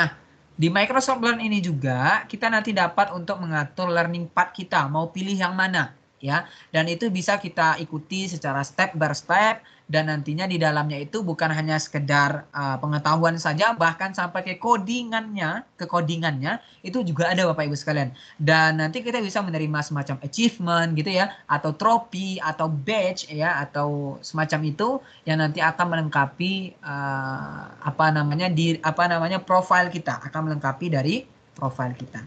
Nah, di Microsoft Learn ini juga kita nanti dapat untuk mengatur learning path kita, mau pilih yang mana ya dan itu bisa kita ikuti secara step by step dan nantinya di dalamnya itu bukan hanya sekedar uh, pengetahuan saja bahkan sampai ke codingannya ke codingannya itu juga ada Bapak Ibu sekalian dan nanti kita bisa menerima semacam achievement gitu ya atau trophy, atau badge ya atau semacam itu yang nanti akan melengkapi uh, apa namanya di apa namanya profile kita akan melengkapi dari profile kita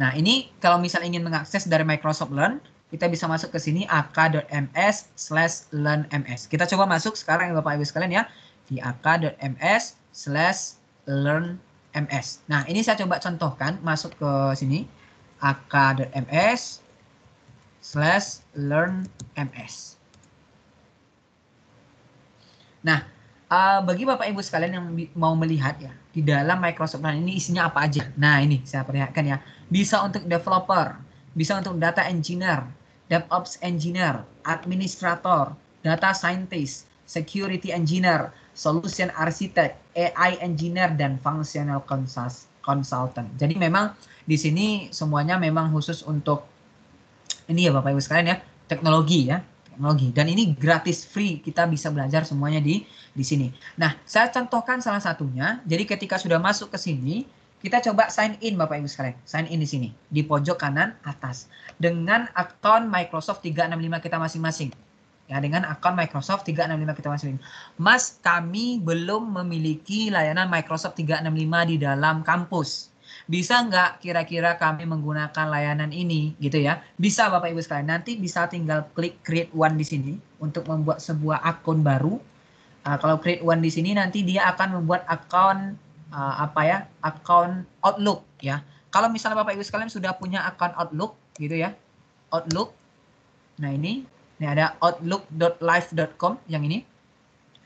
Nah, ini kalau misalnya ingin mengakses dari Microsoft Learn, kita bisa masuk ke sini ak.ms slash learnms. Kita coba masuk sekarang ya Bapak Ibu sekalian ya, di ak.ms slash learnms. Nah, ini saya coba contohkan masuk ke sini, ak.ms slash learnms. Nah, uh, bagi Bapak Ibu sekalian yang mau melihat ya, di dalam Microsoft Run ini isinya apa aja. Nah, ini saya perlihatkan ya. Bisa untuk developer, bisa untuk data engineer, DevOps engineer, administrator, data scientist, security engineer, solution architect, AI engineer dan functional consultant. Jadi memang di sini semuanya memang khusus untuk ini ya Bapak Ibu sekalian ya, teknologi ya teknologi dan ini gratis free kita bisa belajar semuanya di di sini. Nah, saya contohkan salah satunya. Jadi ketika sudah masuk ke sini, kita coba sign in Bapak Ibu sekalian. Sign in di sini di pojok kanan atas dengan akun Microsoft 365 kita masing-masing. Ya, dengan akun Microsoft 365 kita masing-masing. Mas, kami belum memiliki layanan Microsoft 365 di dalam kampus bisa nggak kira-kira kami menggunakan layanan ini gitu ya bisa bapak ibu sekalian nanti bisa tinggal klik create one di sini untuk membuat sebuah akun baru uh, kalau create one di sini nanti dia akan membuat akun uh, ah, apa ya akun Outlook ya kalau misalnya bapak ibu sekalian sudah punya akun Outlook gitu ya Outlook nah ini ini ada outlook.live.com yang ini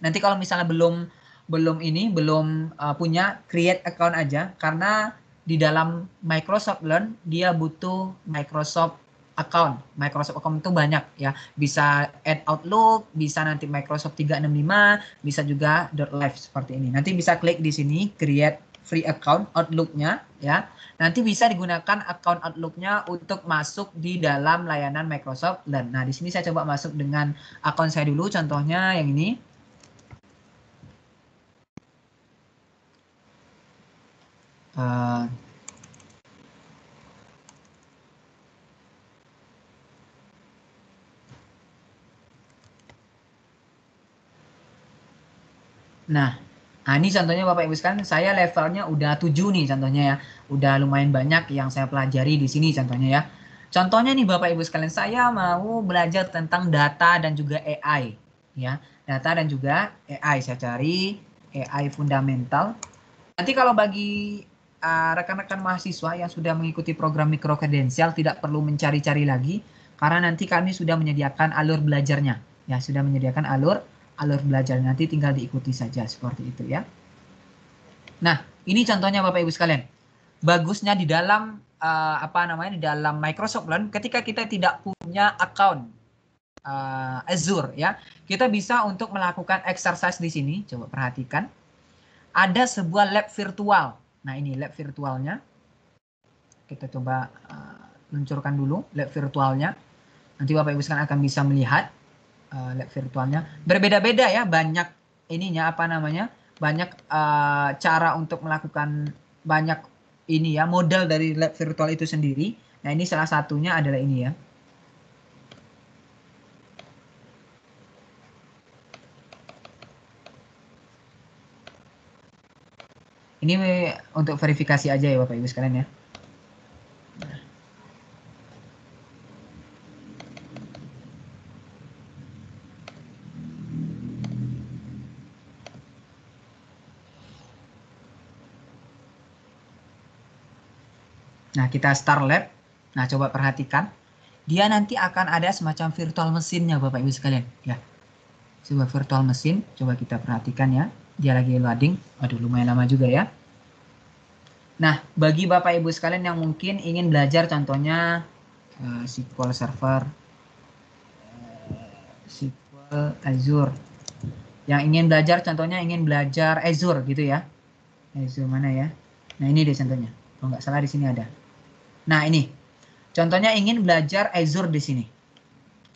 nanti kalau misalnya belum belum ini belum uh, punya create account aja karena di dalam Microsoft Learn dia butuh Microsoft account. Microsoft account itu banyak ya. Bisa add Outlook, bisa nanti Microsoft 365, bisa juga .live seperti ini. Nanti bisa klik di sini create free account Outlook-nya ya. Nanti bisa digunakan account Outlook-nya untuk masuk di dalam layanan Microsoft Learn. Nah, di sini saya coba masuk dengan akun saya dulu contohnya yang ini. Eh, nah, nah ini contohnya Bapak Ibu sekalian, saya levelnya udah 7 nih contohnya ya. Udah lumayan banyak yang saya pelajari di sini contohnya ya. Contohnya nih Bapak Ibu sekalian, saya mau belajar tentang data dan juga AI ya. Data dan juga AI saya cari AI fundamental. Nanti kalau bagi Eh, rekan-rekan uh, mahasiswa yang sudah mengikuti program mikrokredensial tidak perlu mencari-cari lagi karena nanti kami sudah menyediakan alur belajarnya. Ya, sudah menyediakan alur alur belajar nanti tinggal diikuti saja seperti itu ya. Nah, ini contohnya Bapak Ibu sekalian. Bagusnya di dalam uh, apa namanya di dalam Microsoft Learn ketika kita tidak punya account uh, Azure ya, kita bisa untuk melakukan exercise di sini. Coba perhatikan. Ada sebuah lab virtual Nah ini lab virtualnya. Kita coba uh, luncurkan dulu lab virtualnya. Nanti Bapak Ibu sekalian akan bisa melihat uh, lab virtualnya. Berbeda-beda ya banyak ininya apa namanya? Banyak uh, cara untuk melakukan banyak ini ya modal dari lab virtual itu sendiri. Nah ini salah satunya adalah ini ya. Ini untuk verifikasi aja ya Bapak Ibu sekalian ya. Nah, kita start lab. Nah, coba perhatikan. Dia nanti akan ada semacam virtual mesinnya Bapak Ibu sekalian, ya. Sebuah virtual mesin, coba kita perhatikan ya dia lagi loading. aduh lumayan lama juga ya. Nah, bagi Bapak Ibu sekalian yang mungkin ingin belajar contohnya uh, eh, SQL Server, uh, eh, SQL Azure. Yang ingin belajar contohnya ingin belajar Azure gitu ya. Azure mana ya? Nah, ini deh contohnya. Kalau nggak salah di sini ada. Nah, ini. Contohnya ingin belajar Azure di sini.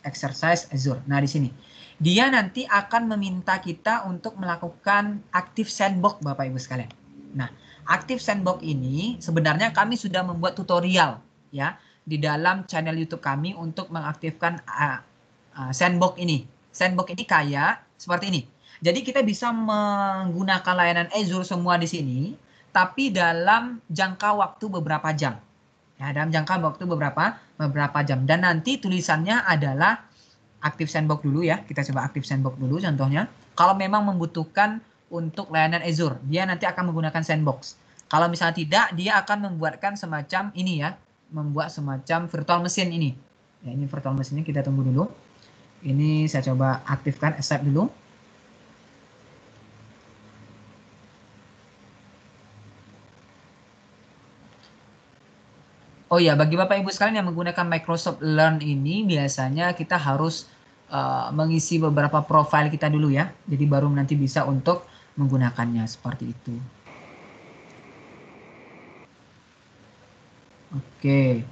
Exercise Azure. Nah, di sini dia nanti akan meminta kita untuk melakukan aktif sandbox Bapak Ibu sekalian. Nah, aktif sandbox ini sebenarnya kami sudah membuat tutorial ya di dalam channel YouTube kami untuk mengaktifkan uh, uh, sandbox ini. Sandbox ini kayak seperti ini. Jadi kita bisa menggunakan layanan Azure semua di sini, tapi dalam jangka waktu beberapa jam. Ya, dalam jangka waktu beberapa beberapa jam dan nanti tulisannya adalah aktif sandbox dulu ya. Kita coba aktif sandbox dulu contohnya. Kalau memang membutuhkan untuk layanan Azure, dia nanti akan menggunakan sandbox. Kalau misalnya tidak, dia akan membuatkan semacam ini ya, membuat semacam virtual machine ini. Ya, ini virtual mesinnya kita tunggu dulu. Ini saya coba aktifkan accept dulu. Oh ya, bagi Bapak Ibu sekalian yang menggunakan Microsoft Learn ini biasanya kita harus uh, mengisi beberapa profil kita dulu ya. Jadi baru nanti bisa untuk menggunakannya seperti itu. Oke.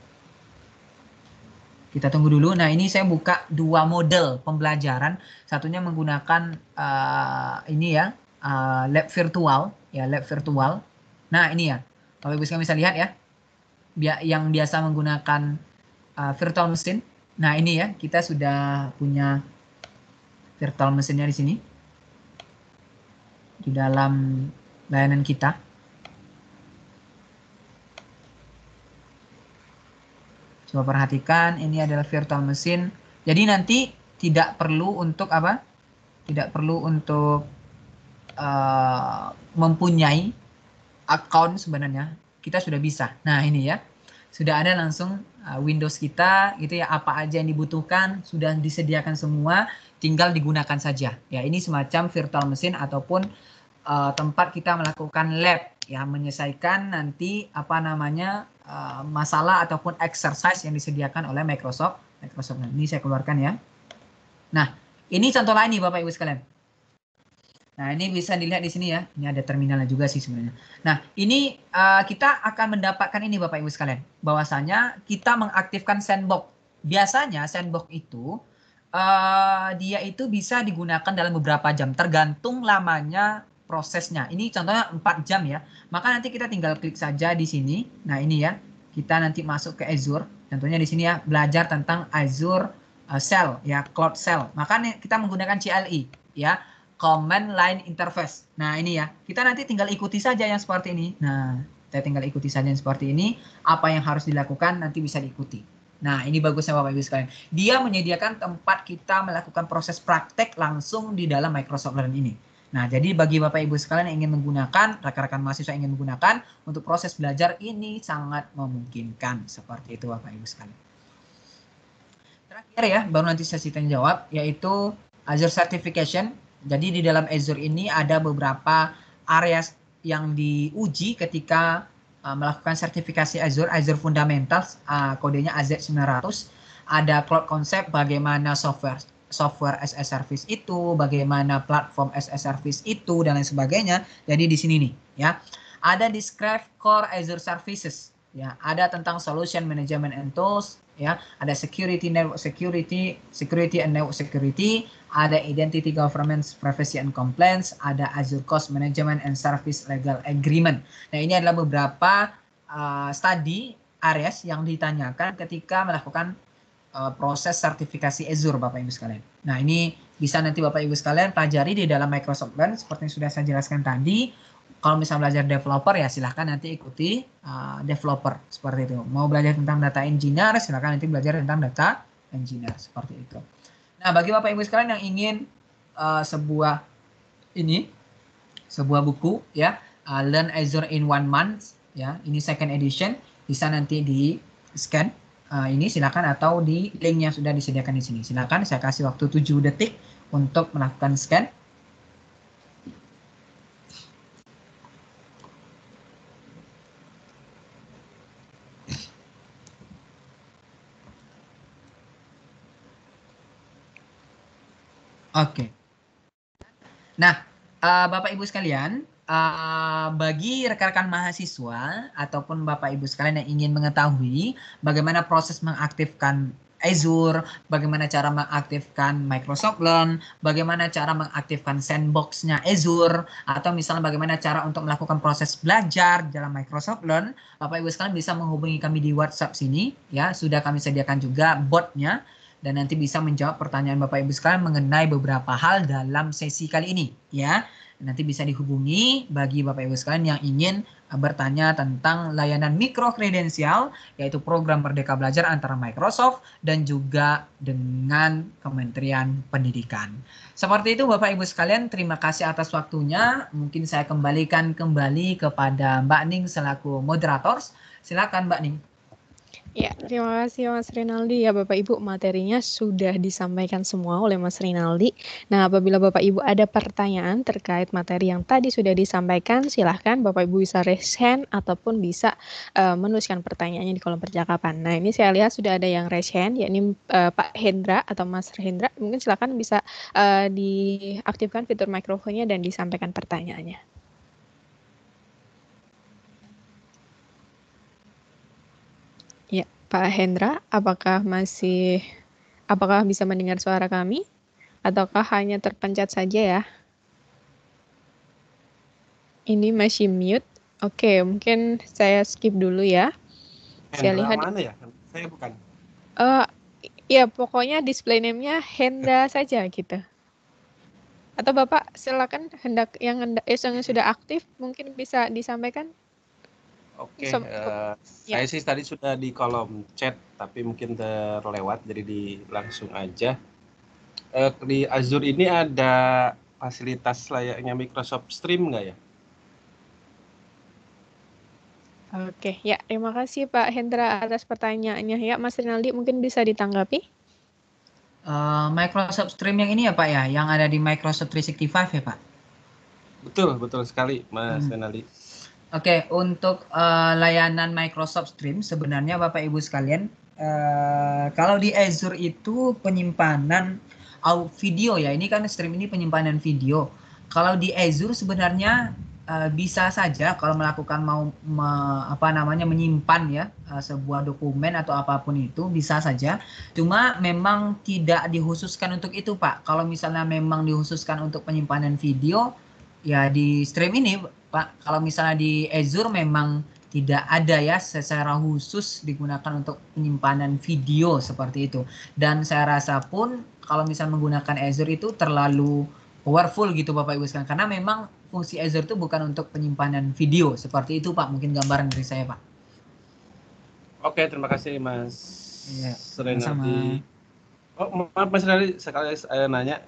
Kita tunggu dulu. Nah, ini saya buka dua model pembelajaran. Satunya menggunakan uh, ini ya, uh, lab virtual, ya lab virtual. Nah, ini ya. bapak Ibu sekalian bisa lihat ya yang biasa menggunakan uh, virtual mesin. Nah, ini ya, kita sudah punya virtual mesinnya di sini. Di dalam layanan kita. Coba perhatikan, ini adalah virtual mesin. Jadi nanti tidak perlu untuk apa? Tidak perlu untuk uh, mempunyai account sebenarnya kita sudah bisa. Nah, ini ya. Sudah ada langsung uh, Windows kita gitu ya apa aja yang dibutuhkan sudah disediakan semua, tinggal digunakan saja. Ya, ini semacam virtual mesin ataupun uh, tempat kita melakukan lab ya menyelesaikan nanti apa namanya uh, masalah ataupun exercise yang disediakan oleh Microsoft. Microsoft. Nah, ini saya keluarkan ya. Nah, ini contoh lain nih Bapak Ibu sekalian. Nah, ini bisa dilihat di sini ya. Ini ada terminalnya juga sih sebenarnya. Nah, ini uh, kita akan mendapatkan ini Bapak Ibu sekalian. Bahwasanya kita mengaktifkan sandbox. Biasanya sandbox itu uh, dia itu bisa digunakan dalam beberapa jam tergantung lamanya prosesnya. Ini contohnya 4 jam ya. Maka nanti kita tinggal klik saja di sini. Nah, ini ya. Kita nanti masuk ke Azure. Contohnya di sini ya belajar tentang Azure uh, Cell ya, Cloud Cell. Maka kita menggunakan CLI e ya command line interface. Nah, ini ya. Kita nanti tinggal ikuti saja yang seperti ini. Nah, kita tinggal ikuti saja yang seperti ini. Apa yang harus dilakukan nanti bisa diikuti. Nah, ini bagusnya Bapak Ibu sekalian. Dia menyediakan tempat kita melakukan proses praktek langsung di dalam Microsoft Learn ini. Nah, jadi bagi Bapak Ibu sekalian yang ingin menggunakan, rekan-rekan mahasiswa ingin menggunakan untuk proses belajar ini sangat memungkinkan seperti itu Bapak Ibu sekalian. Terakhir ya, baru nanti saya tanya jawab yaitu Azure Certification jadi di dalam Azure ini ada beberapa area yang diuji ketika uh, melakukan sertifikasi Azure, Azure Fundamentals, uh, kodenya AZ900. Ada cloud concept bagaimana software software as a service itu, bagaimana platform as a service itu dan lain sebagainya. Jadi di sini nih ya. Ada describe core Azure services ya ada tentang solution management and tools ya ada security network security security and network security ada identity governance privacy and compliance ada azure cost management and service legal agreement nah ini adalah beberapa uh, studi areas yang ditanyakan ketika melakukan uh, proses sertifikasi azure bapak ibu sekalian nah ini bisa nanti bapak ibu sekalian pelajari di dalam Microsoft Learn seperti yang sudah saya jelaskan tadi kalau misalnya belajar developer ya silahkan nanti ikuti uh, developer seperti itu. Mau belajar tentang data engineer silahkan nanti belajar tentang data engineer seperti itu. Nah bagi bapak ibu sekalian yang ingin uh, sebuah ini sebuah buku ya uh, Learn Azure in One Month ya ini second edition bisa nanti di scan uh, ini silahkan atau di link yang sudah disediakan di sini. Silahkan saya kasih waktu 7 detik untuk melakukan scan Oke. Okay. Nah, uh, Bapak Ibu sekalian, uh, bagi rekan-rekan mahasiswa ataupun Bapak Ibu sekalian yang ingin mengetahui bagaimana proses mengaktifkan Azure, bagaimana cara mengaktifkan Microsoft Learn, bagaimana cara mengaktifkan sandboxnya Azure, atau misalnya bagaimana cara untuk melakukan proses belajar dalam Microsoft Learn, Bapak Ibu sekalian bisa menghubungi kami di WhatsApp sini, ya sudah kami sediakan juga botnya dan nanti bisa menjawab pertanyaan Bapak Ibu sekalian mengenai beberapa hal dalam sesi kali ini ya. Nanti bisa dihubungi bagi Bapak Ibu sekalian yang ingin eh, bertanya tentang layanan mikro kredensial yaitu program Merdeka Belajar antara Microsoft dan juga dengan Kementerian Pendidikan. Seperti itu Bapak Ibu sekalian, terima kasih atas waktunya. Mungkin saya kembalikan kembali kepada Mbak Ning selaku moderator. Silakan Mbak Ning. Ya, terima kasih Mas Rinaldi. Ya Bapak Ibu, materinya sudah disampaikan semua oleh Mas Rinaldi. Nah, apabila Bapak Ibu ada pertanyaan terkait materi yang tadi sudah disampaikan, silahkan Bapak Ibu bisa raise hand ataupun bisa uh, menuliskan pertanyaannya di kolom percakapan. Nah, ini saya lihat sudah ada yang raise hand, yakni uh, Pak Hendra atau Mas Hendra. Mungkin silahkan bisa uh, diaktifkan fitur mikrofonnya dan disampaikan pertanyaannya. Pak Hendra, apakah masih apakah bisa mendengar suara kami ataukah hanya terpencet saja ya? Ini masih mute. Oke, mungkin saya skip dulu ya. Hendra saya lihat mana ya? Saya bukan. Uh, ya pokoknya display name-nya Hendra ya. saja gitu. Atau Bapak silakan hendak yang hendak eh, yang sudah aktif mungkin bisa disampaikan Oke, okay, so, uh, yeah. saya sih tadi sudah di kolom chat, tapi mungkin terlewat, jadi di langsung aja. Uh, di Azure ini ada fasilitas layaknya Microsoft Stream nggak ya? Oke, ya terima kasih Pak Hendra atas pertanyaannya. Ya, Mas Rinaldi mungkin bisa ditanggapi. Uh, Microsoft Stream yang ini ya Pak ya, yang ada di Microsoft 365 ya Pak? Betul, betul sekali Mas hmm. Rinaldi Oke, okay, untuk uh, layanan Microsoft Stream sebenarnya Bapak Ibu sekalian, uh, kalau di Azure itu penyimpanan video ya, ini kan stream ini penyimpanan video. Kalau di Azure sebenarnya uh, bisa saja kalau melakukan mau me, apa namanya menyimpan ya uh, sebuah dokumen atau apapun itu bisa saja. Cuma memang tidak dikhususkan untuk itu Pak. Kalau misalnya memang dikhususkan untuk penyimpanan video, ya di stream ini Pak, kalau misalnya di Azure memang tidak ada ya secara khusus digunakan untuk penyimpanan video seperti itu. Dan saya rasa pun kalau misalnya menggunakan Azure itu terlalu powerful gitu Bapak Ibu sekalian karena memang fungsi Azure itu bukan untuk penyimpanan video seperti itu Pak. Mungkin gambaran dari saya Pak. Oke, terima kasih Mas ya, Renaldi. Sama. Oh, maaf Mas Renaldi, sekali saya nanya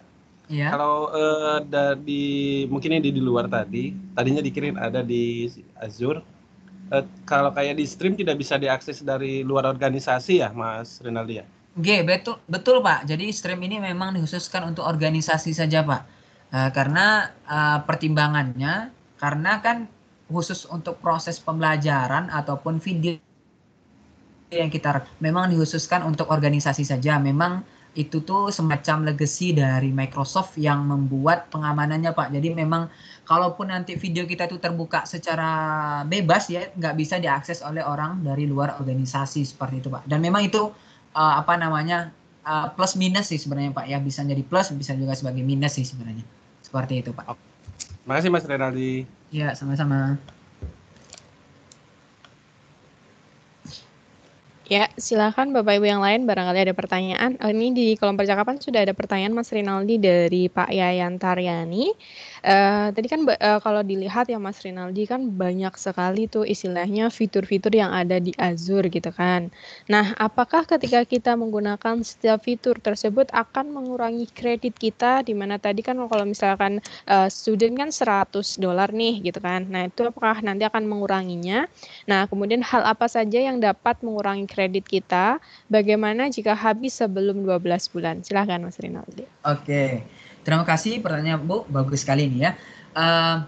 Iya. Kalau uh, eh, dari mungkin ini di luar tadi, tadinya dikirim ada di Azure. Uh, kalau kayak di stream tidak bisa diakses dari luar organisasi ya, Mas Renaldi ya? G, betul betul Pak. Jadi stream ini memang dikhususkan untuk organisasi saja Pak. Uh, karena uh, pertimbangannya, karena kan khusus untuk proses pembelajaran ataupun video yang kita memang dikhususkan untuk organisasi saja. Memang itu tuh semacam legacy dari Microsoft yang membuat pengamanannya Pak. Jadi memang kalaupun nanti video kita itu terbuka secara bebas ya nggak bisa diakses oleh orang dari luar organisasi seperti itu Pak. Dan memang itu uh, apa namanya uh, plus minus sih sebenarnya Pak ya bisa jadi plus bisa juga sebagai minus sih sebenarnya seperti itu Pak. Terima kasih Mas Renaldi. Ya sama-sama. Ya, silakan Bapak Ibu yang lain barangkali ada pertanyaan. Oh, Ini di kolom percakapan sudah ada pertanyaan Mas Rinaldi dari Pak Yayan Taryani. Eh, tadi kan uh, kalau dilihat ya Mas Rinaldi kan banyak sekali tuh istilahnya fitur-fitur yang ada di Azure gitu kan. Nah, apakah ketika kita menggunakan setiap fitur tersebut akan mengurangi kredit kita Dimana tadi kan kalau misalkan uh, student kan 100 dolar nih gitu kan. Nah, itu apakah nanti akan menguranginya? Nah, kemudian hal apa saja yang dapat mengurangi kredit kita? Bagaimana jika habis sebelum 12 bulan? Silahkan Mas Rinaldi. Oke. Okay. Terima kasih pertanyaan Bu, bagus sekali ini ya. Uh,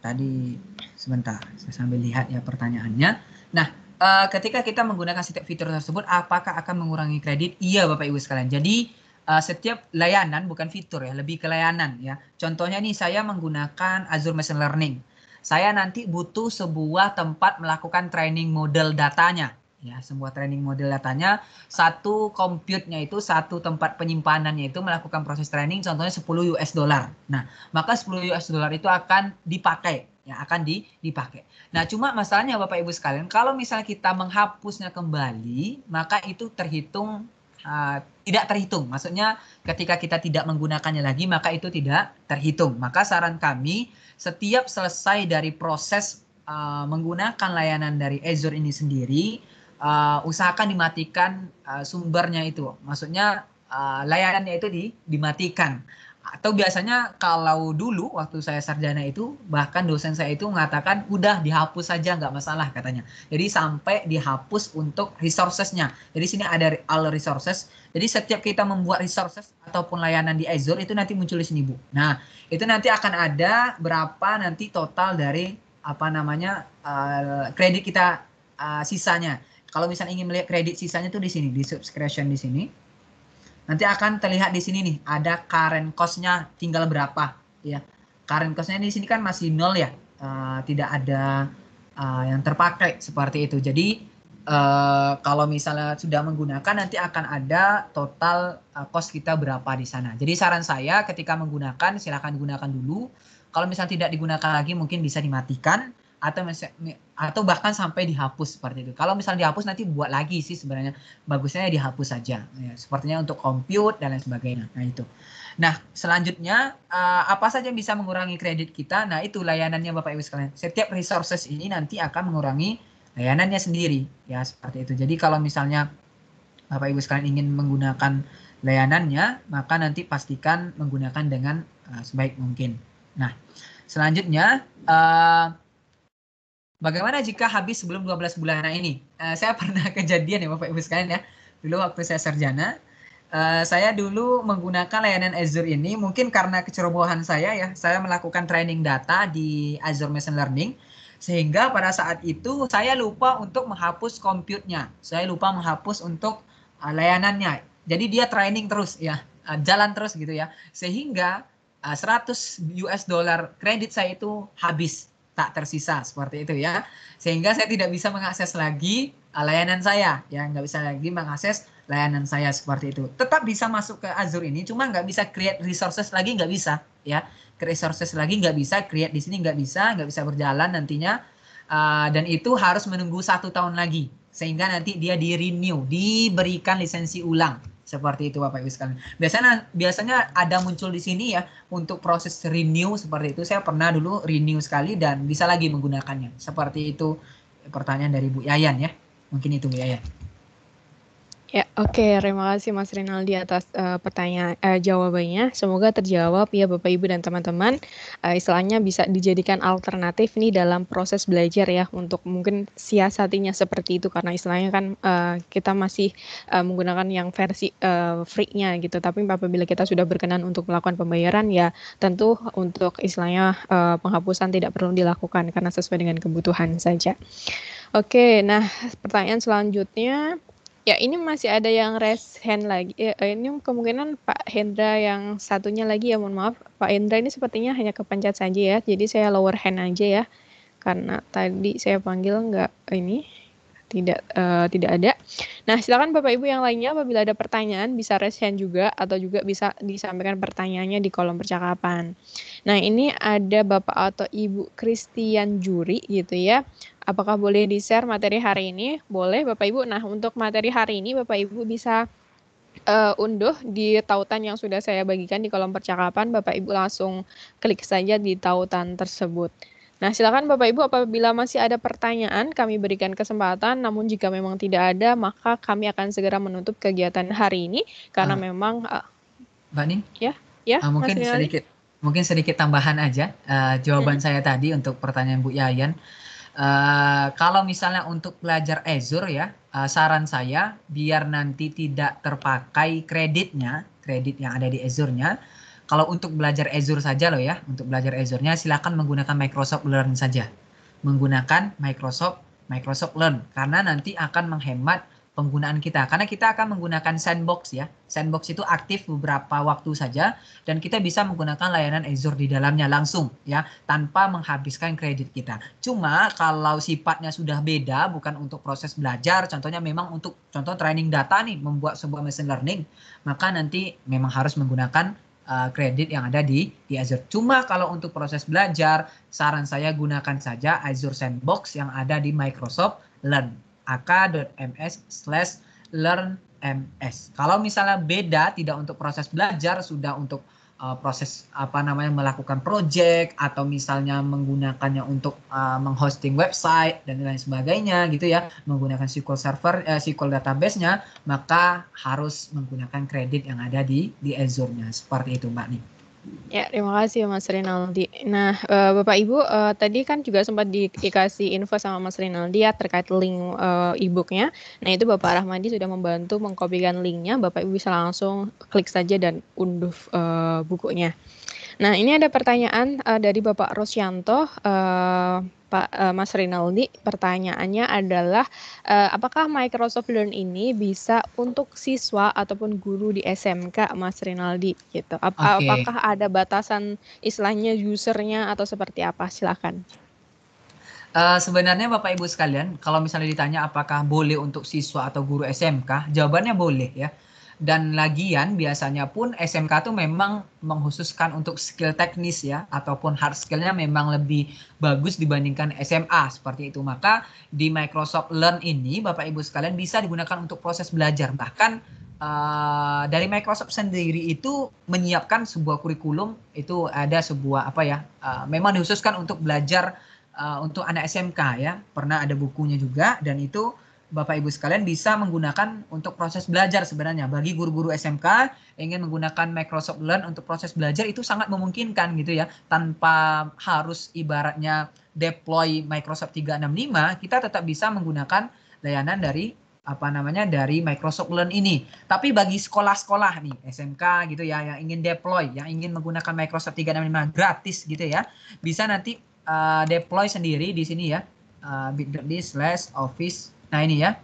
tadi sebentar, saya sambil lihat ya pertanyaannya. Nah, uh, ketika kita menggunakan setiap fitur tersebut, apakah akan mengurangi kredit? Iya, Bapak Ibu sekalian. Jadi uh, setiap layanan bukan fitur ya, lebih ke layanan ya. Contohnya nih saya menggunakan Azure Machine Learning. Saya nanti butuh sebuah tempat melakukan training model datanya ya sebuah training model datanya satu compute-nya itu satu tempat penyimpanannya itu melakukan proses training contohnya 10 US dollar. Nah, maka 10 US dollar itu akan dipakai ya akan di, dipakai. Nah, cuma masalahnya Bapak Ibu sekalian, kalau misalnya kita menghapusnya kembali, maka itu terhitung uh, tidak terhitung. Maksudnya ketika kita tidak menggunakannya lagi, maka itu tidak terhitung. Maka saran kami setiap selesai dari proses uh, menggunakan layanan dari Azure ini sendiri, uh, usahakan dimatikan uh, sumbernya itu. Maksudnya uh, layanannya itu di, dimatikan. Atau biasanya kalau dulu waktu saya sarjana itu bahkan dosen saya itu mengatakan udah dihapus saja nggak masalah katanya. Jadi sampai dihapus untuk resourcesnya. Jadi sini ada all resources. Jadi setiap kita membuat resources ataupun layanan di Azure itu nanti muncul di sini bu. Nah itu nanti akan ada berapa nanti total dari apa namanya uh, kredit kita uh, sisanya. Kalau misalnya ingin melihat kredit sisanya tuh di sini, di subscription di sini. Nanti akan terlihat di sini nih, ada current cost-nya tinggal berapa, ya. Current cost-nya di sini kan masih nol ya, uh, tidak ada uh, yang terpakai seperti itu. Jadi uh, kalau misalnya sudah menggunakan nanti akan ada total uh, cost kita berapa di sana. Jadi saran saya ketika menggunakan silahkan gunakan dulu. Kalau misalnya tidak digunakan lagi mungkin bisa dimatikan atau atau bahkan sampai dihapus seperti itu. Kalau misalnya dihapus nanti buat lagi sih sebenarnya bagusnya ya dihapus saja. Ya, sepertinya untuk compute dan lain sebagainya. Nah itu. Nah selanjutnya uh, apa saja yang bisa mengurangi kredit kita? Nah itu layanannya Bapak Ibu sekalian. Setiap resources ini nanti akan mengurangi layanannya sendiri ya seperti itu. Jadi kalau misalnya Bapak Ibu sekalian ingin menggunakan layanannya maka nanti pastikan menggunakan dengan uh, sebaik mungkin. Nah selanjutnya uh, Bagaimana jika habis sebelum 12 bulan? Nah ini, uh, saya pernah kejadian ya Bapak Ibu sekalian ya. Dulu waktu saya sarjana, uh, saya dulu menggunakan layanan Azure ini mungkin karena kecerobohan saya ya, saya melakukan training data di Azure Machine Learning sehingga pada saat itu saya lupa untuk menghapus compute-nya. Saya lupa menghapus untuk uh, layanannya. Jadi dia training terus ya, uh, jalan terus gitu ya. Sehingga uh, 100 US dollar kredit saya itu habis tak tersisa seperti itu ya sehingga saya tidak bisa mengakses lagi uh, layanan saya ya nggak bisa lagi mengakses layanan saya seperti itu tetap bisa masuk ke Azure ini cuma nggak bisa create resources lagi nggak bisa ya create resources lagi nggak bisa create di sini nggak bisa nggak bisa berjalan nantinya uh, dan itu harus menunggu satu tahun lagi sehingga nanti dia di renew diberikan lisensi ulang seperti itu Bapak Ibu sekalian. Biasanya biasanya ada muncul di sini ya untuk proses renew seperti itu. Saya pernah dulu renew sekali dan bisa lagi menggunakannya. Seperti itu pertanyaan dari Bu Yayan ya. Mungkin itu Bu Yayan. Ya, oke. Okay. Terima kasih Mas Rinaldi atas uh, pertanyaan uh, jawabannya. Semoga terjawab ya Bapak Ibu dan teman-teman. Uh, istilahnya bisa dijadikan alternatif nih dalam proses belajar ya untuk mungkin siasatinya seperti itu karena istilahnya kan uh, kita masih uh, menggunakan yang versi uh, free-nya gitu. Tapi apabila kita sudah berkenan untuk melakukan pembayaran ya tentu untuk istilahnya uh, penghapusan tidak perlu dilakukan karena sesuai dengan kebutuhan saja. Oke, okay, nah pertanyaan selanjutnya Ya, ini masih ada yang raise hand lagi. Ya, eh, ini kemungkinan Pak Hendra yang satunya lagi ya, mohon maaf. Pak Hendra ini sepertinya hanya kepencet saja ya. Jadi saya lower hand aja ya. Karena tadi saya panggil nggak ini tidak uh, tidak ada. Nah, silakan Bapak Ibu yang lainnya apabila ada pertanyaan bisa raise hand juga atau juga bisa disampaikan pertanyaannya di kolom percakapan. Nah, ini ada Bapak atau Ibu Christian Juri gitu ya. Apakah boleh di-share materi hari ini? Boleh, Bapak Ibu. Nah, untuk materi hari ini, Bapak Ibu bisa uh, unduh di tautan yang sudah saya bagikan di kolom percakapan. Bapak Ibu langsung klik saja di tautan tersebut. Nah, silakan Bapak Ibu apabila masih ada pertanyaan kami berikan kesempatan, namun jika memang tidak ada, maka kami akan segera menutup kegiatan hari ini karena uh, memang uh, Mbak Ya, ya. Uh, mungkin sedikit mungkin sedikit tambahan aja uh, jawaban hmm. saya tadi untuk pertanyaan Bu Yayan. Uh, kalau misalnya untuk belajar Azure ya, uh, saran saya biar nanti tidak terpakai kreditnya, kredit yang ada di Azure-nya. Kalau untuk belajar Azure saja loh ya, untuk belajar Azure-nya silakan menggunakan Microsoft Learn saja. Menggunakan Microsoft Microsoft Learn karena nanti akan menghemat penggunaan kita karena kita akan menggunakan sandbox ya. Sandbox itu aktif beberapa waktu saja dan kita bisa menggunakan layanan Azure di dalamnya langsung ya tanpa menghabiskan kredit kita. Cuma kalau sifatnya sudah beda bukan untuk proses belajar, contohnya memang untuk contoh training data nih membuat sebuah machine learning, maka nanti memang harus menggunakan uh, kredit yang ada di di Azure. Cuma kalau untuk proses belajar, saran saya gunakan saja Azure Sandbox yang ada di Microsoft Learn ak.ms slash ms Kalau misalnya beda, tidak untuk proses belajar, sudah untuk uh, proses apa namanya melakukan project atau misalnya menggunakannya untuk uh, menghosting website dan lain sebagainya gitu ya menggunakan SQL server uh, eh, SQL database-nya maka harus menggunakan kredit yang ada di di Azure-nya seperti itu Mbak nih. Ya, terima kasih Mas Rinaldi. Nah, eh, Bapak Ibu, eh, tadi kan juga sempat dikasih info sama Mas Rinaldi ya terkait link eh, e-booknya. Nah, itu Bapak Rahmadi sudah membantu mengkopikan linknya. Bapak Ibu bisa langsung klik saja dan unduh bukunya. Nah, ini ada pertanyaan uh, dari Bapak Rosyanto, uh, Pak uh, Mas Rinaldi. Pertanyaannya adalah, uh, apakah Microsoft Learn ini bisa untuk siswa ataupun guru di SMK, Mas Rinaldi? Gitu. Ap okay. Apakah ada batasan istilahnya usernya atau seperti apa? Silakan. Uh, sebenarnya Bapak Ibu sekalian, kalau misalnya ditanya apakah boleh untuk siswa atau guru SMK, jawabannya boleh ya. Dan lagian biasanya pun SMK tuh memang menghususkan untuk skill teknis ya ataupun hard skillnya memang lebih bagus dibandingkan SMA seperti itu. Maka di Microsoft Learn ini Bapak Ibu sekalian bisa digunakan untuk proses belajar bahkan Uh, dari Microsoft sendiri itu menyiapkan sebuah kurikulum itu ada sebuah apa ya uh, memang dikhususkan untuk belajar uh, untuk anak SMK ya pernah ada bukunya juga dan itu Bapak Ibu sekalian bisa menggunakan untuk proses belajar sebenarnya. Bagi guru-guru SMK ingin menggunakan Microsoft Learn untuk proses belajar itu sangat memungkinkan gitu ya. Tanpa harus ibaratnya deploy Microsoft 365, kita tetap bisa menggunakan layanan dari apa namanya dari Microsoft Learn ini. Tapi bagi sekolah-sekolah nih, SMK gitu ya yang ingin deploy, yang ingin menggunakan Microsoft 365 gratis gitu ya, bisa nanti uh, deploy sendiri di sini ya. Uh, bit.ly slash office Nah ini ya,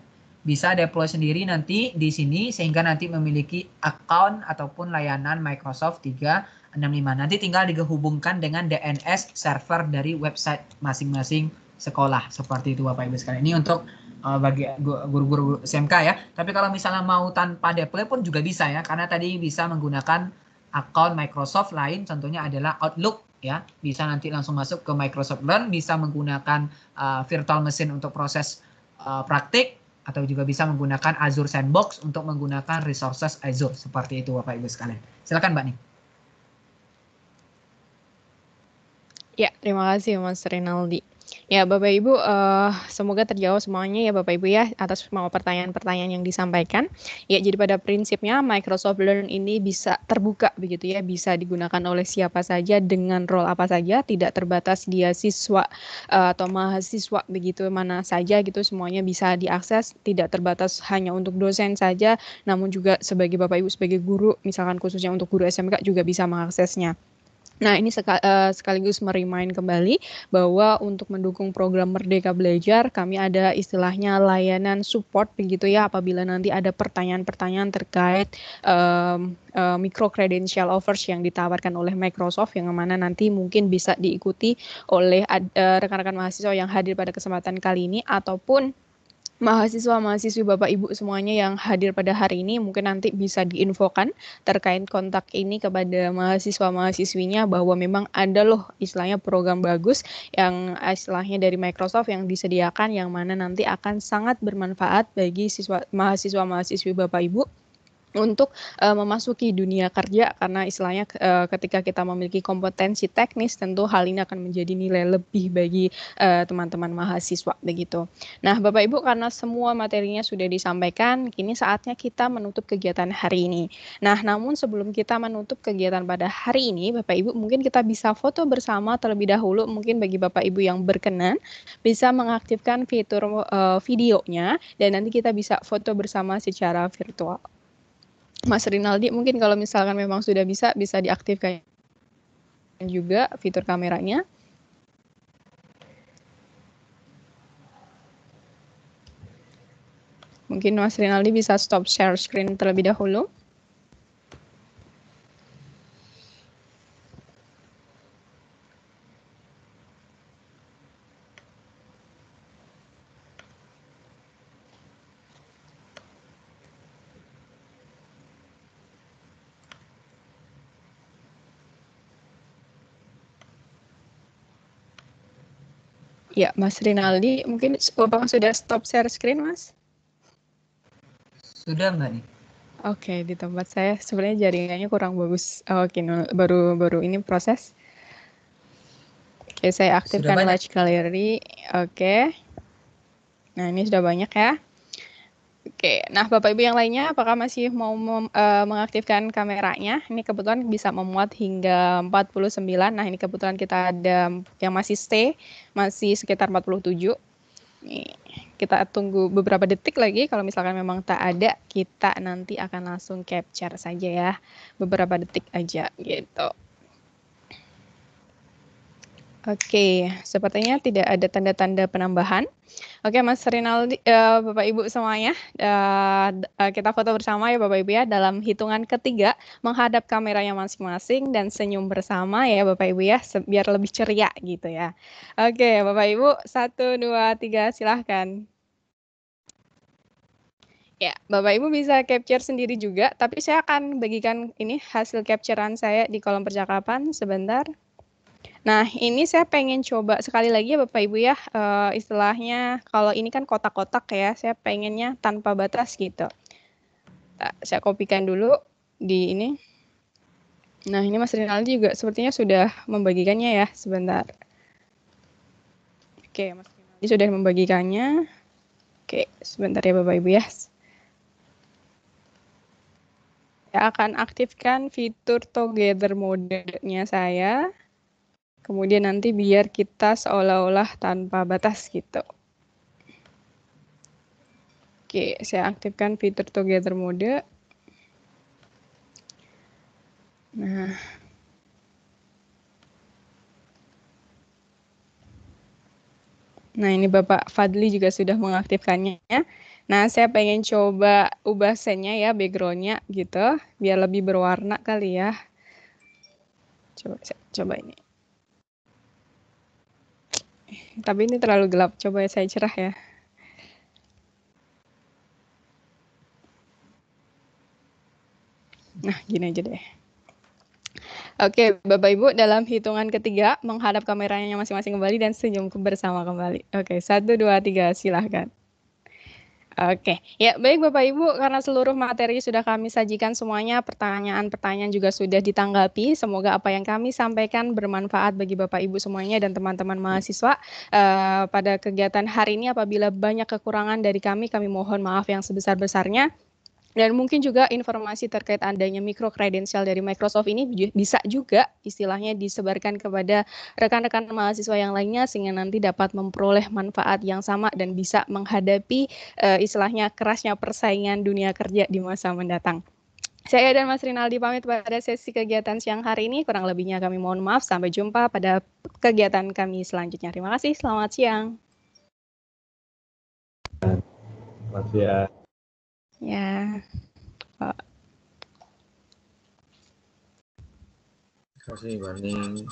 bisa deploy sendiri nanti di sini sehingga nanti memiliki account ataupun layanan Microsoft 365. Nanti tinggal dihubungkan dengan DNS server dari website masing-masing sekolah seperti itu Bapak Ibu sekalian. Ini untuk uh, bagi guru-guru SMK ya. Tapi kalau misalnya mau tanpa deploy pun juga bisa ya karena tadi bisa menggunakan account Microsoft lain contohnya adalah Outlook ya. Bisa nanti langsung masuk ke Microsoft Learn, bisa menggunakan uh, virtual machine untuk proses uh, praktik atau juga bisa menggunakan Azure Sandbox untuk menggunakan resources Azure seperti itu Bapak Ibu sekalian. Silakan Mbak nih. Ya, terima kasih Mas Rinaldi. Ya, Bapak Ibu, uh, semoga terjawab semuanya ya Bapak Ibu ya atas semua pertanyaan-pertanyaan yang disampaikan. Ya, jadi pada prinsipnya Microsoft Learn ini bisa terbuka begitu ya, bisa digunakan oleh siapa saja dengan role apa saja, tidak terbatas dia siswa uh, atau mahasiswa begitu mana saja gitu semuanya bisa diakses, tidak terbatas hanya untuk dosen saja, namun juga sebagai Bapak Ibu sebagai guru misalkan khususnya untuk guru SMK juga bisa mengaksesnya. Nah, ini eh, sekaligus merimain kembali bahwa untuk mendukung program Merdeka Belajar, kami ada istilahnya layanan support begitu ya apabila nanti ada pertanyaan-pertanyaan terkait um, uh, micro credential offers yang ditawarkan oleh Microsoft yang mana nanti mungkin bisa diikuti oleh eh, rekan-rekan uh, rekan -rekan mahasiswa yang hadir pada kesempatan kali ini ataupun mahasiswa-mahasiswi Bapak Ibu semuanya yang hadir pada hari ini mungkin nanti bisa diinfokan terkait kontak ini kepada mahasiswa-mahasiswinya bahwa memang ada loh istilahnya program bagus yang istilahnya dari Microsoft yang disediakan yang mana nanti akan sangat bermanfaat bagi siswa mahasiswa-mahasiswi Bapak Ibu untuk uh, memasuki dunia kerja karena istilahnya uh, ketika kita memiliki kompetensi teknis tentu hal ini akan menjadi nilai lebih bagi teman eh, teman-teman mahasiswa begitu. Nah, Bapak Ibu karena semua materinya sudah disampaikan, kini saatnya kita menutup kegiatan hari ini. Nah, namun sebelum kita menutup kegiatan pada hari ini, Bapak Ibu mungkin kita bisa foto bersama terlebih dahulu mungkin bagi Bapak Ibu yang berkenan bisa mengaktifkan fitur uh, videonya dan nanti kita bisa foto bersama secara virtual. Mas Rinaldi mungkin kalau misalkan memang sudah bisa bisa diaktifkan juga fitur kameranya. Mungkin Mas Rinaldi bisa stop share screen terlebih dahulu. Ya, Mas Rinaldi, mungkin Bapak sudah stop share screen, Mas? Sudah, Mbak Oke, di tempat saya sebenarnya jaringannya kurang bagus. Oh, Oke, baru-baru ini proses. Oke, saya aktifkan large Gallery. Oke. Nah, ini sudah banyak ya. Oke, nah Bapak Ibu yang lainnya apakah masih mau mem, e, mengaktifkan kameranya? Ini kebetulan bisa memuat hingga 49. Nah, ini kebetulan kita ada yang masih stay masih sekitar 47. Nih, kita tunggu beberapa detik lagi kalau misalkan memang tak ada, kita nanti akan langsung capture saja ya. Beberapa detik aja gitu. Oke, sepertinya tidak ada tanda-tanda penambahan. Oke, Mas Rinaldi, uh, Bapak Ibu semuanya, uh, kita foto bersama ya Bapak Ibu ya dalam hitungan ketiga menghadap kameranya masing-masing dan senyum bersama ya Bapak Ibu ya biar lebih ceria gitu ya. Oke, Bapak Ibu satu dua tiga silahkan. Ya, Bapak Ibu bisa capture sendiri juga, tapi saya akan bagikan ini hasil capturean saya di kolom percakapan sebentar. Nah, ini saya pengen coba sekali lagi ya Bapak Ibu ya, uh, istilahnya kalau ini kan kotak-kotak ya, saya pengennya tanpa batas gitu. Nah, saya kopikan dulu di ini. Nah, ini Mas Rinaldi juga sepertinya sudah membagikannya ya, sebentar. Oke, Mas Rinaldi sudah membagikannya. Oke, sebentar ya Bapak Ibu ya. Saya akan aktifkan fitur together mode-nya saya kemudian nanti biar kita seolah-olah tanpa batas gitu. Oke, saya aktifkan fitur together mode. Nah, Nah, ini Bapak Fadli juga sudah mengaktifkannya. Nah, saya pengen coba ubah sennya ya, background-nya gitu, biar lebih berwarna kali ya. Coba, coba ini. Tapi ini terlalu gelap. Coba saya cerah ya. Nah, gini aja deh. Oke, Bapak Ibu, dalam hitungan ketiga menghadap kameranya masing-masing kembali dan senyum bersama kembali. Oke, satu, dua, tiga, silahkan. Oke, ya baik Bapak Ibu, karena seluruh materi sudah kami sajikan semuanya, pertanyaan-pertanyaan juga sudah ditanggapi. Semoga apa yang kami sampaikan bermanfaat bagi Bapak Ibu semuanya dan teman-teman mahasiswa uh, pada kegiatan hari ini. Apabila banyak kekurangan dari kami, kami mohon maaf yang sebesar-besarnya. Dan mungkin juga informasi terkait adanya mikro kredensial dari Microsoft ini bisa juga istilahnya disebarkan kepada rekan-rekan mahasiswa yang lainnya sehingga nanti dapat memperoleh manfaat yang sama dan bisa menghadapi uh, istilahnya kerasnya persaingan dunia kerja di masa mendatang. Saya dan Mas Rinaldi pamit pada sesi kegiatan siang hari ini. Kurang lebihnya kami mohon maaf. Sampai jumpa pada kegiatan kami selanjutnya. Terima kasih. Selamat siang. Selamat siang. Yeah. But... Kasi running